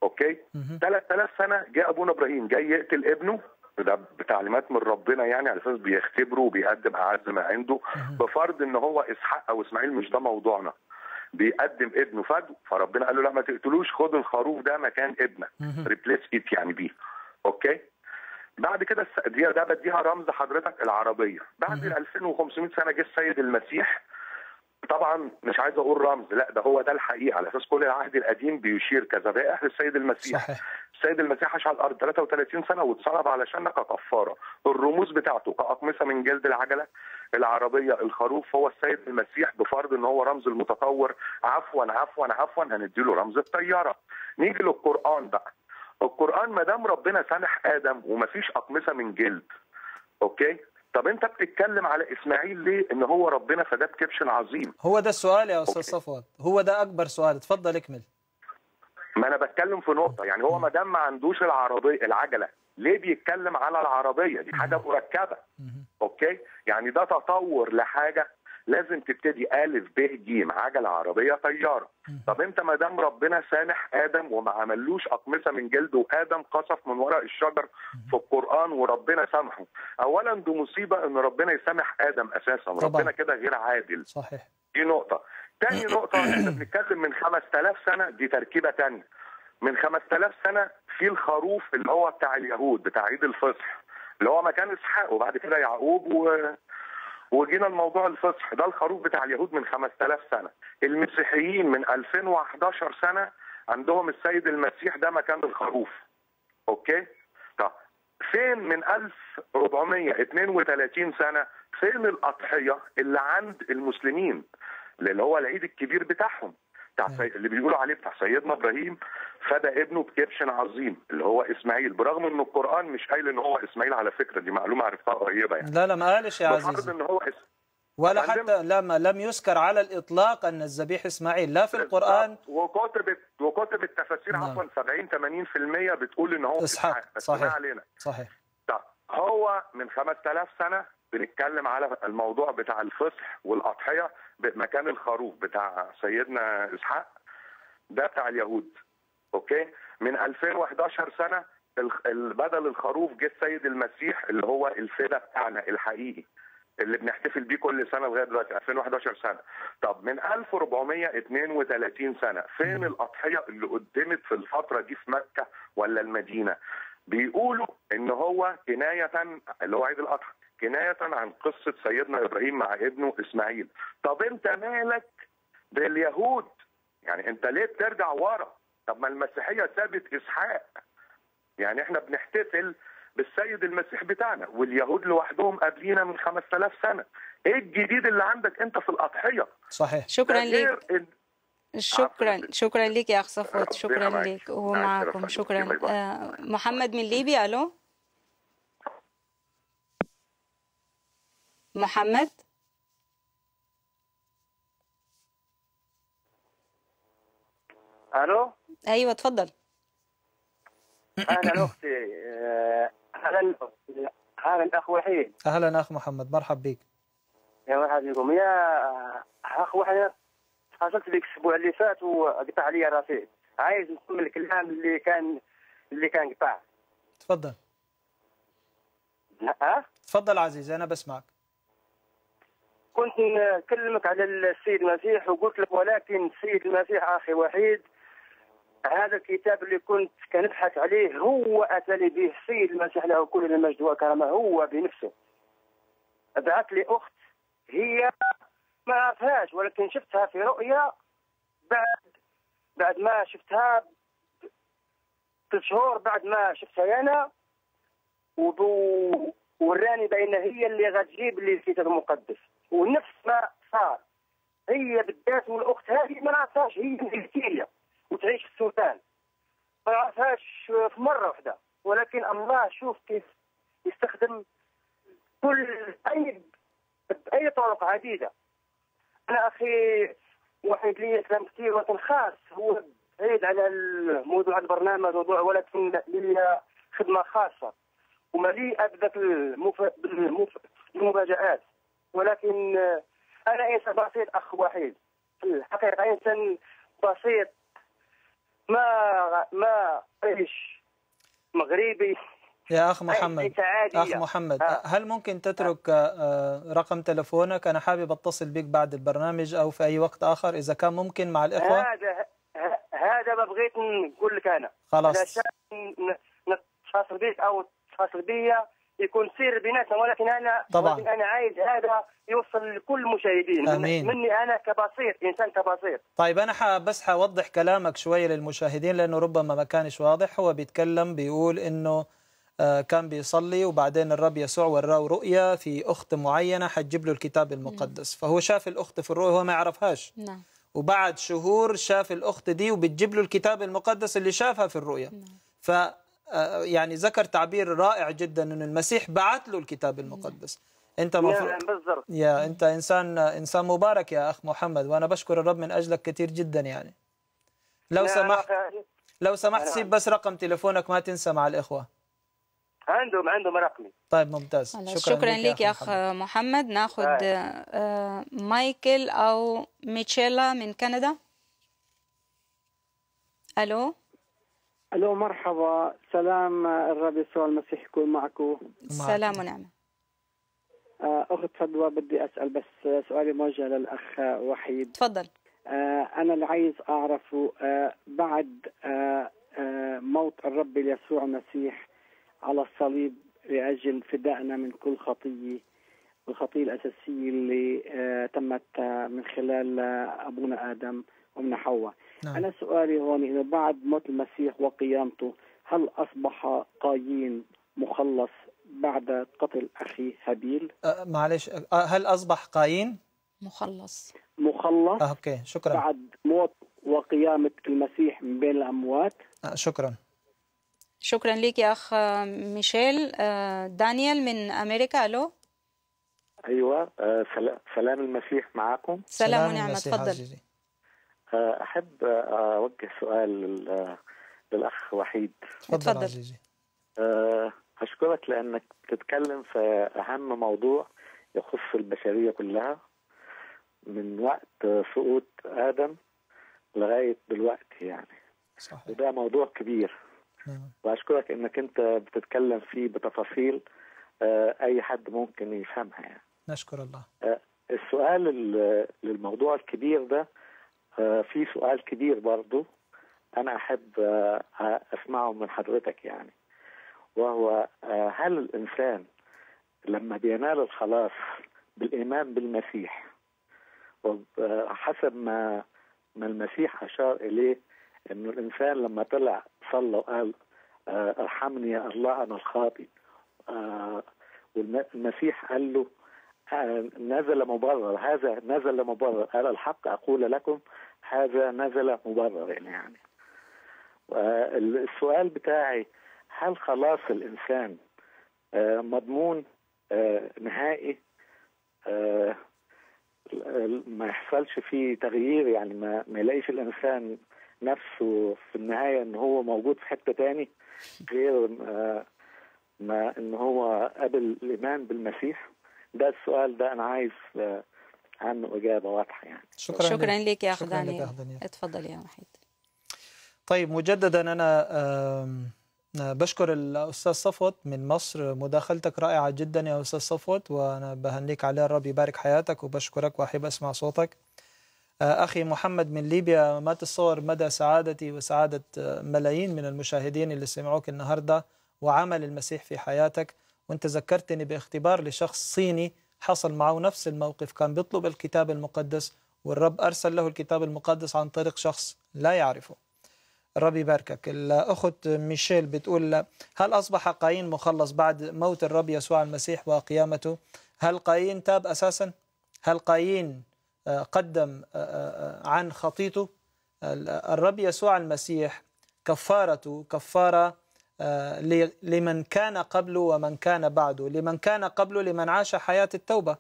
اوكي 3000 سنه جاء ابونا ابراهيم جاي يقتل ابنه ده بتعليمات من ربنا يعني على اساس بيختبره وبيقدم اعز ما عنده بفرض ان هو اسحاق او اسماعيل مش ده موضوعنا بيقدم ابنه فدو فربنا قال له لا ما تقتلوش خد الخروف ده مكان ابنك ريبليس ات يعني بيه اوكي بعد كده الدقيقه ده بديها رمز حضرتك العربيه بعد ال 2500 سنه جه السيد المسيح طبعا مش عايز اقول رمز لا ده هو ده الحقيقه على اساس كل العهد القديم بيشير كذبائح للسيد المسيح صحيح. السيد المسيح عاش على الارض 33 سنه واتصلب علشاننا ككفاره الرموز بتاعته كاقمصه من جلد العجله العربيه الخروف هو السيد المسيح بفرض ان هو رمز المتطور عفوا عفوا عفوا هنديله رمز الطياره نيجي للقران بقى القران ما دام ربنا سامح ادم ومفيش اقمصه من جلد اوكي طب انت بتتكلم على اسماعيل ليه ان هو ربنا فده بكبش عظيم هو ده السؤال يا استاذ صفوت هو ده اكبر سؤال اتفضل اكمل ما انا بتكلم في نقطه يعني هو ما دام ما عندوش العربيه العجله ليه بيتكلم على العربيه دي حاجه مركبه اوكي يعني ده تطور لحاجه لازم تبتدي الف ب ج عجله عربيه طياره طب انت ما دام ربنا سامح ادم وما عملوش اقمصه من جلد وادم قصف من وراء الشجر في القران وربنا سامحه اولا دي مصيبه ان ربنا يسامح ادم اساسا ربنا كده غير عادل صحيح دي نقطه تاني [clears throat] نقطه احنا بنتكلم من 5000 سنه دي تركيبه تانية من 5000 سنه في الخروف اللي هو بتاع اليهود بتاع عيد الفصح اللي هو مكان اسحاق وبعد كده يعقوب و... وجينا الموضوع الفصح ده الخروج بتاع اليهود من 5000 سنه المسيحيين من 2011 سنه عندهم السيد المسيح ده مكان الخروف اوكي طب فين من 1432 سنه فين الاضحيه اللي عند المسلمين اللي هو العيد الكبير بتاعهم بتاع سي... اللي بيقولوا عليه بتاع سيدنا ابراهيم فدى ابنه بكبشن عظيم اللي هو اسماعيل برغم ان القران مش قايل ان هو اسماعيل على فكره دي معلومه عرفتها قريبه يعني لا لا ما قالش يا عزيز ان هو اس... ولا حتى لما لم يذكر على الاطلاق ان الذبيح اسماعيل لا في القران وكتب وكتب التفاسير نعم. عفوا 70 80% بتقول ان هو اسحاق بس صحيح علينا صحيح هو من 5000 سنه بنتكلم على الموضوع بتاع الفصح والاضحيه بمكان الخروف بتاع سيدنا اسحاق ده بتاع اليهود اوكي من 2011 سنه بدل الخروف جه السيد المسيح اللي هو الفدا بتاعنا الحقيقي اللي بنحتفل بيه كل سنه لغايه دلوقتي 2011 سنه طب من 1432 سنه فين الاضحيه اللي قدمت في الفتره دي في مكه ولا المدينه بيقولوا ان هو كنايه اللي هو عيد الاضحى كناية عن قصة سيدنا إبراهيم مع ابنه إسماعيل طب أنت مالك باليهود يعني أنت ليه بترجع ورا طب ما المسيحية سابت إسحاق يعني احنا بنحتفل بالسيد المسيح بتاعنا واليهود لوحدهم قبلينا من 5000 سنه ايه الجديد اللي عندك انت في الاضحيه صحيح شكرا ليك إن... شكرا شكرا ليك يا اخ صفوت شكرا ليك ومعاكم شكرا آه، محمد من ليبيا الو محمد الو ايوه اتفضل اهلا اختي آه، اهلا اهلا اخ وحيد اهلا اخ محمد مرحب بك يا مرحبا بكم يا اخ وحيد حصلت بك الاسبوع اللي فات وقطع عليا راسي عايز نكمل الكلام اللي كان اللي كان قطع تفضل ها أه؟ تفضل عزيزي انا بسمعك كنت نكلمك على السيد المسيح وقلت لك ولكن السيد المسيح اخي وحيد هذا الكتاب اللي كنت كنبحث عليه هو اتى لي به السيد المسيح له كل المجد والكرامه هو بنفسه بعث لي اخت هي ما عرفهاش ولكن شفتها في رؤيا بعد بعد ما شفتها ثلاث شهور بعد ما شفتها انا وراني بان هي اللي غتجيب لي الكتاب المقدس ونفس ما صار هي بالذات والاخت هذه ما نعرفهاش هي من الجزائريه وتعيش في السودان ما نعرفهاش في مره واحده ولكن الله شوف كيف يستخدم كل اي باي طرق عديده انا اخي واحد لي كلام كثير ولكن خاص هو بعيد على موضوع البرنامج موضوع ولكن لي خدمه خاصه ومليئه بالمفاجات ولكن انا انسان بسيط اخ وحيد في الحقيقه انسان بسيط ما ما ايش مغربي يا اخ محمد اخ محمد آه. هل ممكن تترك آه، آه، رقم تلفونك انا حابب اتصل بك بعد البرنامج او في اي وقت اخر اذا كان ممكن مع الاخوه هذا هذا ما بغيت نقول لك انا خلاص نتصل بك او تتصل بيا يكون سر بيناتنا ولكن انا طبعا ولكن انا عايز هذا يوصل لكل المشاهدين أمين. مني انا كبسيط انسان كبسيط طيب انا بس حوضح كلامك شويه للمشاهدين لانه ربما ما كانش واضح هو بيتكلم بيقول انه آه، كان بيصلي وبعدين الرب يسوع وراه رؤيا في اخت معينه حتجيب له الكتاب المقدس نعم. فهو شاف الاخت في الرؤيا وهو ما يعرفهاش نعم وبعد شهور شاف الاخت دي وبتجيب له الكتاب المقدس اللي شافها في الرؤيا نعم. آه، يعني ذكر تعبير رائع جدا ان المسيح بعث له الكتاب المقدس انت مفروض يا انت انسان انسان مبارك يا اخ محمد وانا بشكر الرب من اجلك كثير جدا يعني لو سمحت لو سمحت سيب بس رقم تليفونك ما تنسى مع الاخوه عندهم عندهم رقمي طيب ممتاز شكرا, شكرا لك يا اخ محمد, ناخذ آه، مايكل او ميتشيلا من كندا الو الو مرحبا سلام الرب يسوع المسيح يكون معكم سلام ونعمة آه، أخت فدوى بدي أسأل بس سؤالي موجه للأخ وحيد تفضل آه، أنا اللي عايز أعرفه آه، بعد موت الرب يسوع المسيح على الصليب لأجل فدائنا من كل خطية الخطية الأساسية اللي تمت من خلال أبونا آدم ومن حواء نعم. أنا سؤالي هون انه بعد موت المسيح وقيامته هل أصبح قايين مخلص بعد قتل أخي هابيل؟ أه معلش أه هل أصبح قايين؟ مخلص مخلص أه أوكي شكرا بعد موت وقيامة المسيح من بين الأموات أه شكرا شكرا لك يا أخ أه، ميشيل أه، دانيال من أمريكا ألو أيوة أه، سلام المسيح معكم سلام ونعمة تفضل احب اوجه سؤال للاخ وحيد تفضل عزيزي أه، اشكرك لانك بتتكلم في اهم موضوع يخص البشريه كلها من وقت سقوط ادم لغايه دلوقتي يعني صحيح. وده موضوع كبير نعم. واشكرك انك انت بتتكلم فيه بتفاصيل أه، اي حد ممكن يفهمها يعني نشكر الله أه، السؤال للموضوع الكبير ده آه، في سؤال كبير برضه أنا أحب آه، أسمعه من حضرتك يعني وهو آه، هل الإنسان لما بينال الخلاص بالإيمان بالمسيح وحسب ما ما المسيح أشار إليه إنه الإنسان لما طلع صلى وقال ارحمني يا الله أنا الخاطئ والمسيح قال له نزل مبرر هذا نزل مبرر على الحق أقول لكم هذا نزل مبرر يعني السؤال بتاعي هل خلاص الإنسان آه، مضمون آه، نهائي آه، ما يحصلش فيه تغيير يعني ما, ما يلاقيش الإنسان نفسه في النهاية إن هو موجود في حتة تاني غير ما إن هو قابل الإيمان بالمسيح ده السؤال ده انا عايز آه، عنه اجابه واضحه يعني شكرا شكرا لك يا خداني اتفضل يا وحيد طيب مجددا انا بشكر الاستاذ صفوت من مصر مداخلتك رائعه جدا يا استاذ صفوت وانا بهنيك عليها الرب يبارك حياتك وبشكرك واحب اسمع صوتك آه، اخي محمد من ليبيا ما تتصور مدى سعادتي وسعاده آه، ملايين من المشاهدين اللي سمعوك النهارده وعمل المسيح في حياتك وانت ذكرتني باختبار لشخص صيني حصل معه نفس الموقف كان بيطلب الكتاب المقدس والرب أرسل له الكتاب المقدس عن طريق شخص لا يعرفه الرب يباركك الأخت ميشيل بتقول هل أصبح قايين مخلص بعد موت الرب يسوع المسيح وقيامته هل قايين تاب أساسا هل قايين آه، قدم آه، آه، عن خطيته الرب يسوع المسيح كفارته كفارة آه، لمن كان قبله ومن كان بعده لمن كان قبله لمن عاش حياة التوبة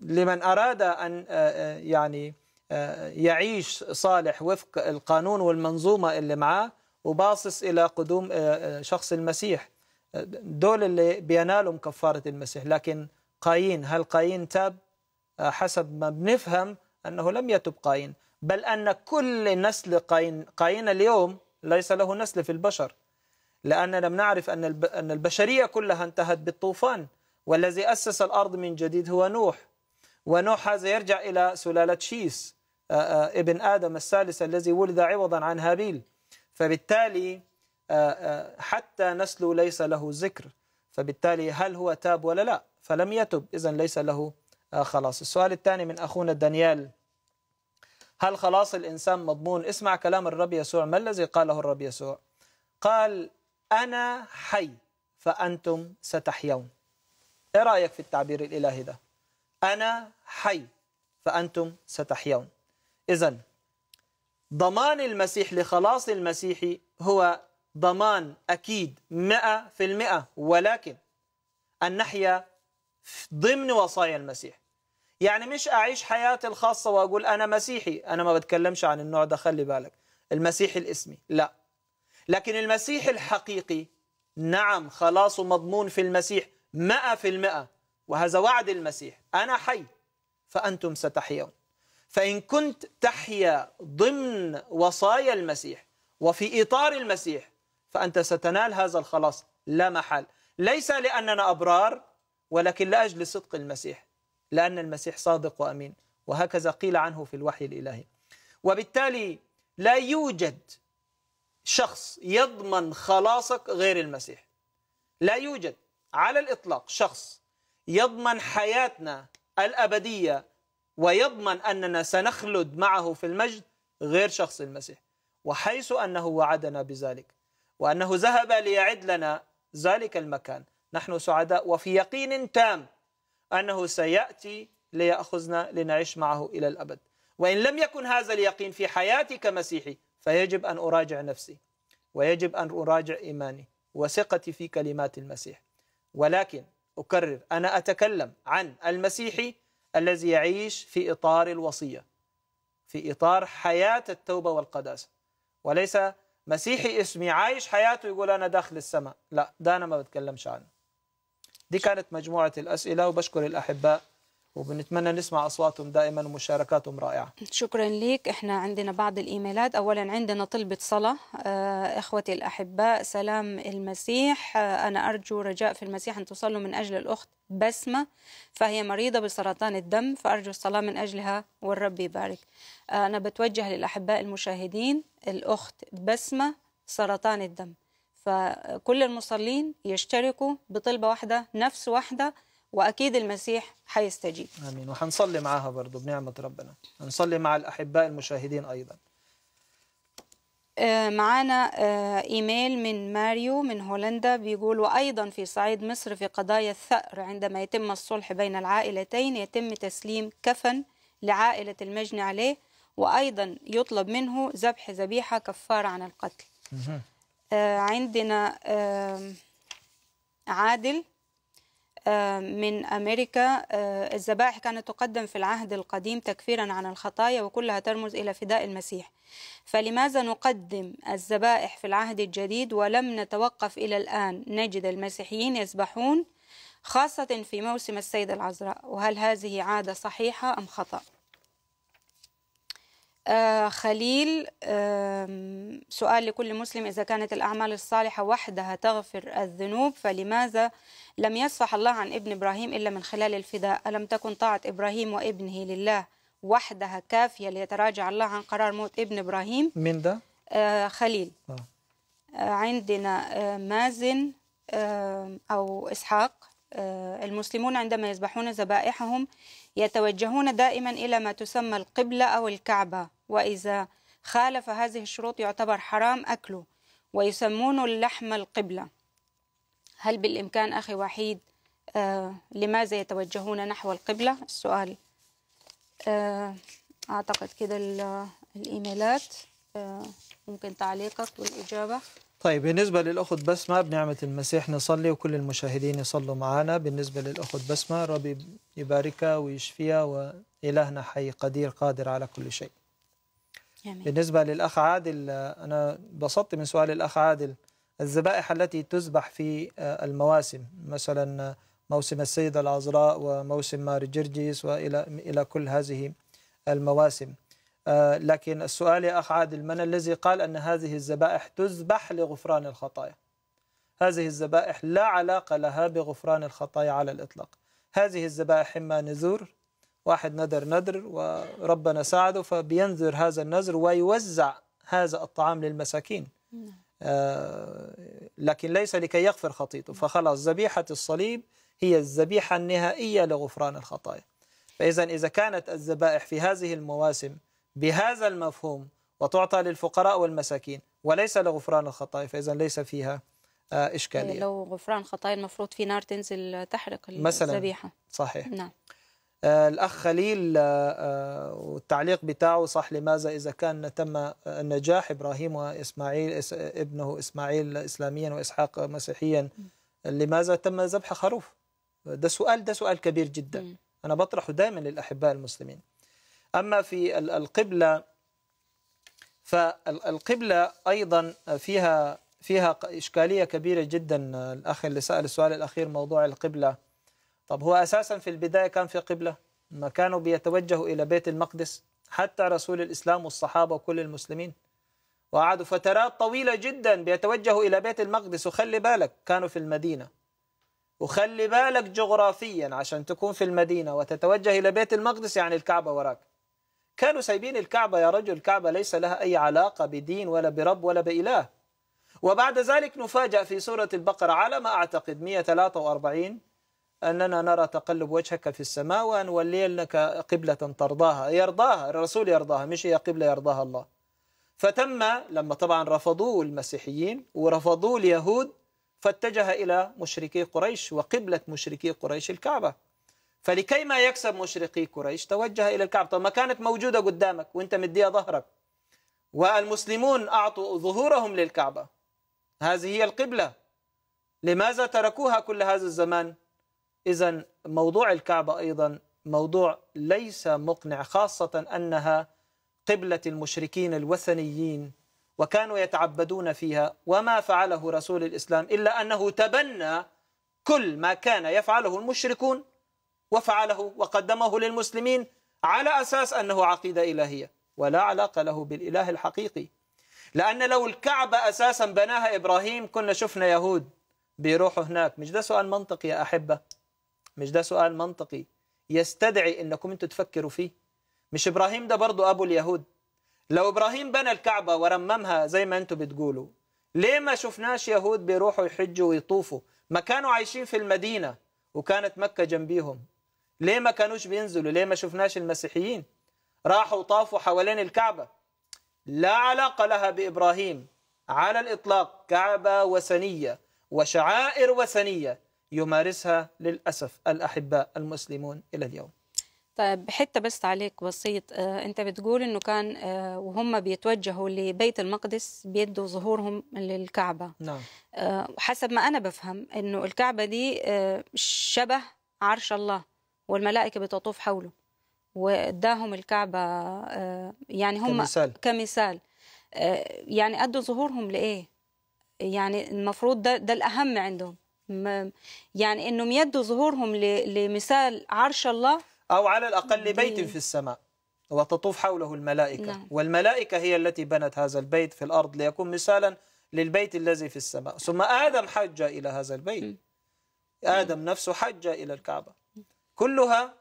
لمن أراد أن آه، آه، يعني يعيش صالح وفق القانون والمنظومة اللي معاه وباصص إلى قدوم شخص المسيح دول اللي بينالهم كفارة المسيح لكن قايين هل قايين تاب حسب ما بنفهم أنه لم يتب قايين بل أن كل نسل قايين قايين اليوم ليس له نسل في البشر لأننا نعرف أن البشرية كلها انتهت بالطوفان والذي أسس الأرض من جديد هو نوح ونوح هذا يرجع إلى سلالة شيس ابن آدم الثالث الذي ولد عوضا عن هابيل فبالتالي حتى نسله ليس له ذكر فبالتالي هل هو تاب ولا لا فلم يتب إذا ليس له خلاص السؤال الثاني من أخونا دانيال هل خلاص الإنسان مضمون اسمع كلام الرب يسوع ما الذي قاله الرب يسوع قال أنا حي فأنتم ستحيون إيه رأيك في التعبير الإلهي ده أنا حي فأنتم ستحيون إذا ضمان المسيح لخلاص المسيح هو ضمان أكيد مئة في المئة ولكن أن نحيا ضمن وصايا المسيح يعني مش أعيش حياتي الخاصة وأقول أنا مسيحي أنا ما بتكلمش عن النوع ده خلي بالك المسيحي الاسمي لا لكن المسيح الحقيقي نعم خلاصه مضمون في المسيح مئة في المئة وهذا وعد المسيح أنا حي فأنتم ستحيون فإن كنت تحيا ضمن وصايا المسيح وفي إطار المسيح فأنت ستنال هذا الخلاص لا محال ليس لأننا أبرار ولكن لأجل صدق المسيح لأن المسيح صادق وأمين وهكذا قيل عنه في الوحي الإلهي وبالتالي لا يوجد شخص يضمن خلاصك غير المسيح لا يوجد على الإطلاق شخص يضمن حياتنا الأبدية ويضمن أننا سنخلد معه في المجد غير شخص المسيح وحيث أنه وعدنا بذلك وأنه ذهب ليعد لنا ذلك المكان نحن سعداء وفي يقين تام أنه سيأتي ليأخذنا لنعيش معه إلى الأبد وإن لم يكن هذا اليقين في حياتي كمسيحي فيجب أن أراجع نفسي ويجب أن أراجع إيماني وثقتي في كلمات المسيح ولكن أكرر أنا أتكلم عن المسيحي الذي يعيش في إطار الوصية في إطار حياة التوبة والقداسة وليس مسيحي اسمي عايش حياته يقول أنا داخل السماء لا ده أنا ما بتكلمش عنه دي كانت مجموعة الأسئلة وبشكر الأحباء وبنتمنى نسمع اصواتهم دائما ومشاركاتهم رائعه شكرا لك احنا عندنا بعض الايميلات اولا عندنا طلبه صلاه آه، اخوتي الاحباء سلام المسيح آه، انا ارجو رجاء في المسيح ان تصلوا من اجل الاخت بسمه فهي مريضه بسرطان الدم فارجو الصلاه من اجلها والرب يبارك آه، انا بتوجه للاحباء المشاهدين الاخت بسمه سرطان الدم فكل المصلين يشتركوا بطلبه واحده نفس واحده واكيد المسيح حيستجيب امين وحنصلي معاها برضه بنعمه ربنا هنصلي مع الاحباء المشاهدين ايضا آه، معانا آه، ايميل من ماريو من هولندا بيقول وايضا في صعيد مصر في قضايا الثأر عندما يتم الصلح بين العائلتين يتم تسليم كفن لعائله المجني عليه وايضا يطلب منه ذبح ذبيحه كفاره عن القتل آه، عندنا عادل من أمريكا آه، الذبائح كانت تقدم في العهد القديم تكفيرا عن الخطايا وكلها ترمز إلى فداء المسيح فلماذا نقدم الذبائح في العهد الجديد ولم نتوقف إلى الآن نجد المسيحيين يذبحون خاصة في موسم السيدة العذراء وهل هذه عادة صحيحة أم خطأ؟ آه خليل آه سؤال لكل مسلم إذا كانت الأعمال الصالحة وحدها تغفر الذنوب فلماذا لم يصفح الله عن ابن إبراهيم إلا من خلال الفداء ألم تكن طاعة إبراهيم وابنه لله وحدها كافية ليتراجع الله عن قرار موت ابن إبراهيم من ده؟ آه خليل آه. آه عندنا آه مازن آه أو إسحاق آه المسلمون عندما يذبحون ذبائحهم يتوجهون دائما إلى ما تسمى القبلة أو الكعبة وإذا خالف هذه الشروط يعتبر حرام أكله ويسمون اللحم القبلة هل بالإمكان أخي وحيد آه لماذا يتوجهون نحو القبلة السؤال آه أعتقد كده آه، الإيميلات آه ممكن تعليقك والإجابة طيب بالنسبة للأخت بسمة بنعمة المسيح نصلي وكل المشاهدين يصلوا معنا بالنسبة للأخت بسمة ربي يباركها ويشفيها وإلهنا حي قدير قادر على كل شيء آمين. بالنسبة للأخ عادل آه، أنا بسطت من سؤال الأخ عادل الذبائح التي تذبح في آه، المواسم مثلا آه، موسم السيدة العذراء وموسم مار جرجيس وإلى إلى كل هذه المواسم آه، لكن السؤال يا أخ عادل من الذي قال أن هذه الذبائح تذبح لغفران الخطايا هذه الذبائح لا علاقة لها بغفران الخطايا على الإطلاق هذه الذبائح إما نذور واحد نذر نذر وربنا ساعده فبينذر هذا النذر ويوزع هذا الطعام للمساكين نعم. آه، لكن ليس لكي يغفر خطيته فخلاص ذبيحة الصليب هي الذبيحة النهائية لغفران الخطايا فإذا إذا كانت الذبائح في هذه المواسم بهذا المفهوم وتعطى للفقراء والمساكين وليس لغفران الخطايا فإذا ليس فيها آه، إشكالية لو غفران خطايا المفروض في نار تنزل تحرق الذبيحة مثلا صحيح نعم آه، الأخ خليل آه، آه، والتعليق بتاعه صح لماذا إذا كان تم النجاح إبراهيم وإسماعيل ابنه إسماعيل إسلاميا وإسحاق مسيحيا لماذا تم ذبح خروف ده سؤال ده سؤال كبير جدا أنا بطرحه دائما للأحباء المسلمين أما في القبلة فالقبلة أيضا فيها فيها إشكالية كبيرة جدا الأخ اللي سأل السؤال الأخير موضوع القبلة طب هو أساسا في البداية كان في قبلة ما كانوا بيتوجهوا إلى بيت المقدس حتى رسول الإسلام والصحابة وكل المسلمين وقعدوا فترات طويلة جدا بيتوجهوا إلى بيت المقدس وخلي بالك كانوا في المدينة وخلي بالك جغرافيا عشان تكون في المدينة وتتوجه إلى بيت المقدس يعني الكعبة وراك كانوا سايبين الكعبة يا رجل الكعبة ليس لها أي علاقة بدين ولا برب ولا بإله وبعد ذلك نفاجأ في سورة البقرة على ما أعتقد 143 أننا نرى تقلب وجهك في السماء وأن ولي لك قبلة ترضاها يرضاها الرسول يرضاها مش هي قبلة يرضاها الله فتم لما طبعا رفضوه المسيحيين ورفضوه اليهود فاتجه إلى مشركي قريش وقبلة مشركي قريش الكعبة فلكي ما يكسب مشرقي قريش توجه إلى الكعبة طب ما كانت موجودة قدامك وانت مديها ظهرك والمسلمون أعطوا ظهورهم للكعبة هذه هي القبلة لماذا تركوها كل هذا الزمان إذا موضوع الكعبة أيضا موضوع ليس مقنع خاصة أنها قبلة المشركين الوثنيين وكانوا يتعبدون فيها وما فعله رسول الإسلام إلا أنه تبنى كل ما كان يفعله المشركون وفعله وقدمه للمسلمين على أساس أنه عقيدة إلهية ولا علاقة له بالإله الحقيقي لأن لو الكعبة أساسا بناها إبراهيم كنا شفنا يهود بيروحوا هناك مش ده سؤال منطقي يا أحبة مش ده سؤال منطقي يستدعي انكم انتم تفكروا فيه مش ابراهيم ده برضه ابو اليهود لو ابراهيم بنى الكعبه ورممها زي ما انتم بتقولوا ليه ما شفناش يهود بيروحوا يحجوا ويطوفوا ما كانوا عايشين في المدينه وكانت مكه جنبيهم ليه ما كانوش بينزلوا ليه ما شفناش المسيحيين راحوا طافوا حوالين الكعبه لا علاقه لها بابراهيم على الاطلاق كعبه وثنيه وشعائر وثنيه يمارسها للأسف الأحباء المسلمون إلى اليوم طيب حتى بس عليك بسيط آه انت بتقول انه كان آه وهم بيتوجهوا لبيت المقدس بيدوا ظهورهم للكعبه نعم آه حسب ما انا بفهم انه الكعبه دي آه شبه عرش الله والملائكه بتطوف حوله واداهم الكعبه آه يعني هم كمثال, كمثال آه يعني ادوا ظهورهم لايه يعني المفروض ده ده الاهم عندهم يعني انهم يدوا ظهورهم لمثال عرش الله او على الاقل لبيت في السماء وتطوف حوله الملائكه نعم. والملائكه هي التي بنت هذا البيت في الارض ليكون مثالا للبيت الذي في السماء ثم ادم حج الى هذا البيت ادم نفسه حج الى الكعبه كلها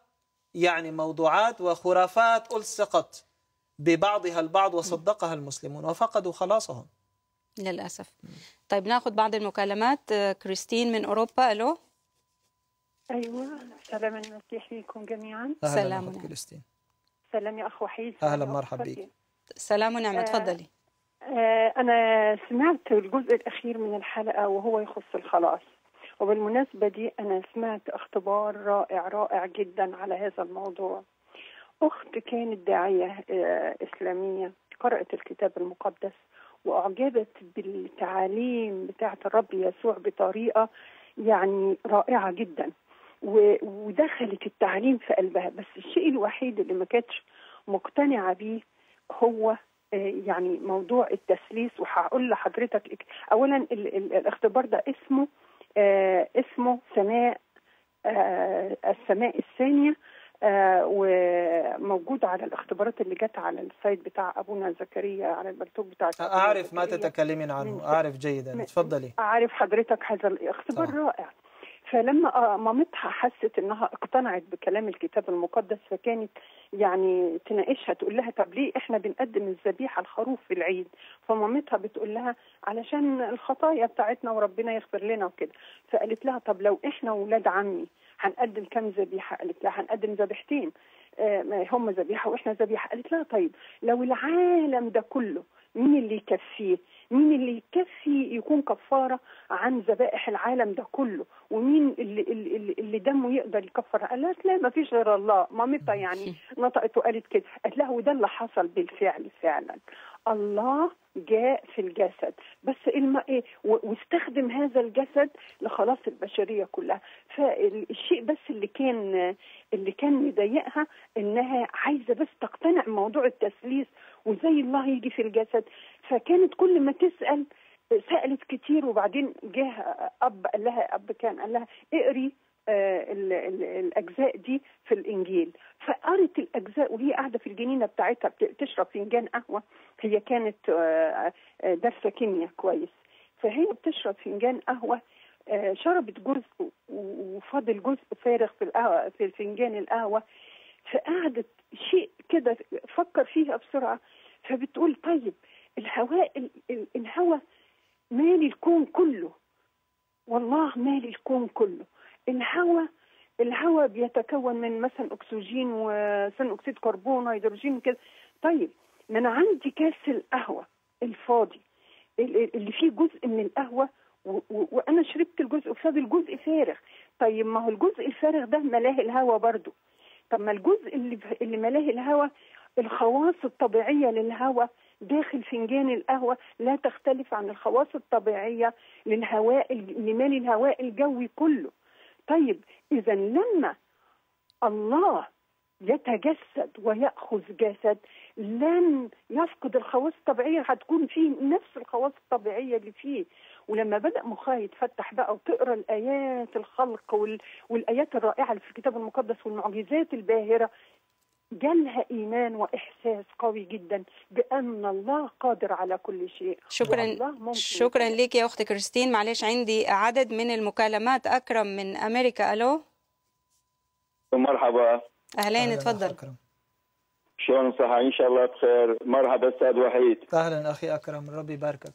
يعني موضوعات وخرافات الصقت ببعضها البعض وصدقها المسلمون وفقدوا خلاصهم للأسف طيب ناخذ بعض المكالمات آه، كريستين من أوروبا ألو أيوة سلام المسيح فيكم جميعا سلام كريستين سلام يا أخ وحيد أهلا مرحبا بك سلام ونعمة آه، تفضلي آه، أنا سمعت الجزء الأخير من الحلقة وهو يخص الخلاص وبالمناسبة دي أنا سمعت اختبار رائع رائع جدا على هذا الموضوع أخت كانت داعية إسلامية قرأت الكتاب المقدس واعجبت بالتعاليم بتاعه الرب يسوع بطريقه يعني رائعه جدا ودخلت التعليم في قلبها بس الشيء الوحيد اللي ما كانتش مقتنعه بيه هو آه، يعني موضوع التسليس وهقول لحضرتك اولا ال ال الاختبار ده اسمه آه اسمه سماء آه السماء الثانيه آه، وموجود على الاختبارات اللي جت على السايت بتاع ابونا زكريا على البلتوج بتاع اعرف ما تتكلمين عنه اعرف جيدا اتفضلي اعرف حضرتك هذا الاختبار رائع فلما آه، مامتها حست انها اقتنعت بكلام الكتاب المقدس فكانت يعني تناقشها تقول لها طب ليه احنا بنقدم الذبيحه الخروف في العيد فمامتها بتقول لها علشان الخطايا بتاعتنا وربنا يغفر لنا وكده فقالت لها طب لو احنا ولاد عمي هنقدم كام ذبيحه قالت لها هنقدم ذبيحتين آه، هم ذبيحه واحنا ذبيحه قالت لها طيب لو العالم ده كله مين اللي يكفيه مين اللي يكفي يكون كفاره عن ذبائح العالم ده كله ومين اللي, اللي, اللي دمه يقدر يكفر قالت لا ما فيش غير الله مامتها يعني نطقت وقالت كده قالت لها وده اللي حصل بالفعل فعلا الله جاء في الجسد بس ايه واستخدم هذا الجسد لخلاص البشريه كلها فالشيء بس اللي كان اللي كان مضايقها انها عايزه بس تقتنع موضوع التثليث وزي الله يجي في الجسد فكانت كل ما تسال سالت كتير وبعدين جه اب قال لها اب كان قال لها اقري آه، الاجزاء دي في الانجيل فقرت الاجزاء وهي قاعده في الجنينه بتاعتها بتشرب فنجان قهوه هي كانت آه، آه، دارسه كيمياء كويس فهي بتشرب فنجان قهوه شربت جزء وفاضل جزء فارغ في القهوه في فنجان القهوه فقعدت شيء كده فكر فيها بسرعه فبتقول طيب الهواء الهواء مالي الكون كله والله مالي الكون كله الهواء الهواء بيتكون من مثلا اكسجين وثاني اكسيد كربون وهيدروجين كده طيب ما انا عندي كاس القهوه الفاضي اللي فيه جزء من القهوه وانا شربت الجزء وفاضي الجزء فارغ طيب ما هو الجزء الفارغ ده ملاه الهواء برضه طب ما الجزء اللي اللي ملاه الهواء الخواص الطبيعيه للهواء داخل فنجان القهوه لا تختلف عن الخواص الطبيعيه للهواء اللي مالي الهواء الجوي كله طيب اذا لما الله يتجسد ويأخذ جسد لن يفقد الخواص الطبيعية هتكون فيه نفس الخواص الطبيعية اللي فيه ولما بدأ مخاه يتفتح بقى وتقرا الآيات الخلق وال... والآيات الرائعة اللي في الكتاب المقدس والمعجزات الباهرة جالها ايمان واحساس قوي جدا بان الله قادر على كل شيء شكرا شكرا ليك يا اخت كريستين معلش عندي عدد من المكالمات اكرم من امريكا الو مرحبا اهلين تفضل أكرم. شلون صحة ان شاء الله بخير مرحبا استاذ وحيد اهلا اخي اكرم ربي يباركك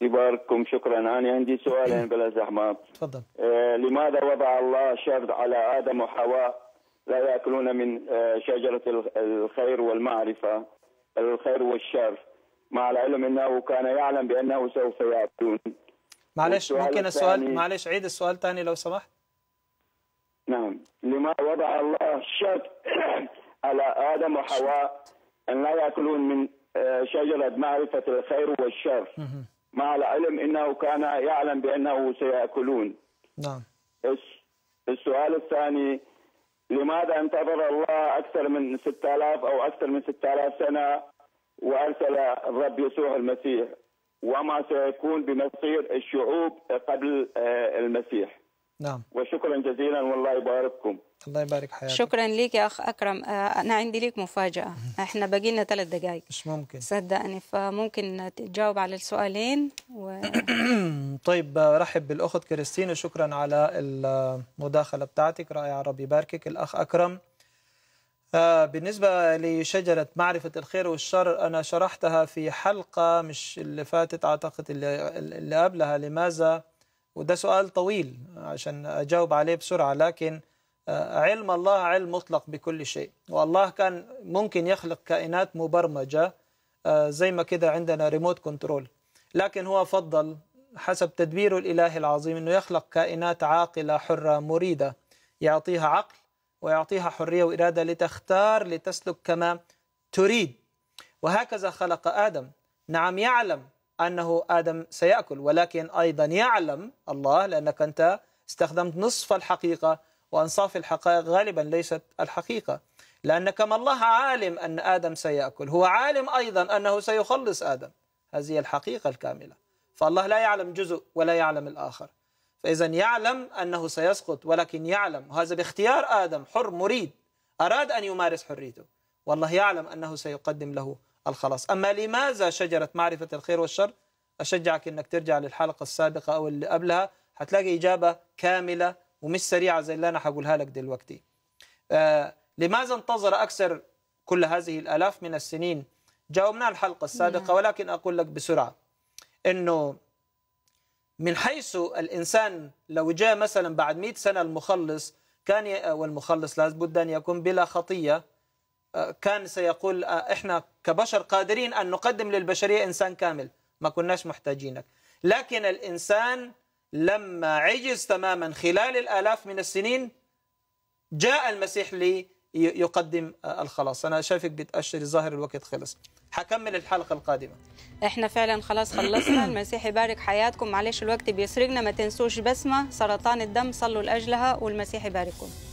يبارككم شكرا انا عندي سؤالين إيه. بلا زحمه تفضل آه لماذا وضع الله شرط على ادم وحواء لا ياكلون من آه شجره الخير والمعرفه الخير والشر مع العلم انه كان يعلم بانه سوف ياكلون معلش ممكن السؤال معلش عيد السؤال ثاني لو سمحت نعم لما وضع الله شرط [clears throat] على آدم وحواء أن لا يأكلون من آه، شجرة معرفة الخير والشر مع العلم أنه كان يعلم بأنه سيأكلون نعم السؤال الثاني لماذا انتظر الله أكثر من 6000 أو أكثر من 6000 سنة وأرسل الرب يسوع المسيح وما سيكون بمصير الشعوب قبل آه، المسيح نعم وشكرا جزيلا والله يبارككم الله يبارك حياتك شكرا ليك يا اخ اكرم آه، انا عندي ليك مفاجاه احنا باقي لنا ثلاث دقائق مش ممكن صدقني فممكن تجاوب على السؤالين و... [coughs] طيب رحب بالاخت كريستينا شكرا على المداخله بتاعتك رائعه ربي يباركك الاخ اكرم آه، بالنسبة لشجرة معرفة الخير والشر أنا شرحتها في حلقة مش اللي فاتت أعتقد اللي, اللي قبلها لماذا وده سؤال طويل عشان أجاوب عليه بسرعة لكن آه، علم الله علم مطلق بكل شيء والله كان ممكن يخلق كائنات مبرمجة آه، زي ما كده عندنا ريموت كنترول لكن هو فضل حسب تدبيره الإلهي العظيم أنه يخلق كائنات عاقلة حرة مريدة يعطيها عقل ويعطيها حرية وإرادة لتختار لتسلك كما تريد وهكذا خلق آدم نعم يعلم أنه آدم سيأكل ولكن أيضا يعلم الله لأنك أنت استخدمت نصف الحقيقة وأنصاف الحقائق غالبا ليست الحقيقة لأن كما الله عالم أن آدم سيأكل هو عالم أيضا أنه سيخلص آدم هذه الحقيقة الكاملة فالله لا يعلم جزء ولا يعلم الآخر فإذا يعلم أنه سيسقط ولكن يعلم هذا باختيار آدم حر مريد أراد أن يمارس حريته والله يعلم أنه سيقدم له الخلاص أما لماذا شجرة معرفة الخير والشر أشجعك أنك ترجع للحلقة السابقة أو اللي قبلها هتلاقي إجابة كاملة ومش سريعة زي اللي أنا هقولها لك دلوقتي آه لماذا انتظر أكثر كل هذه الآلاف من السنين جاوبنا الحلقة السابقة نعم. ولكن أقول لك بسرعة أنه من حيث الإنسان لو جاء مثلا بعد 100 سنة المخلص كان والمخلص بد أن يكون بلا خطية كان سيقول آه، احنا كبشر قادرين ان نقدم للبشريه انسان كامل ما كناش محتاجينك لكن الانسان لما عجز تماما خلال الالاف من السنين جاء المسيح ليقدم آه، الخلاص انا شايفك بتاشري ظاهر الوقت خلص هكمل الحلقه القادمه احنا فعلا خلاص خلصنا [coughs] المسيح يبارك حياتكم معلش الوقت بيسرقنا ما تنسوش بسمه سرطان الدم صلوا لاجلها والمسيح يبارككم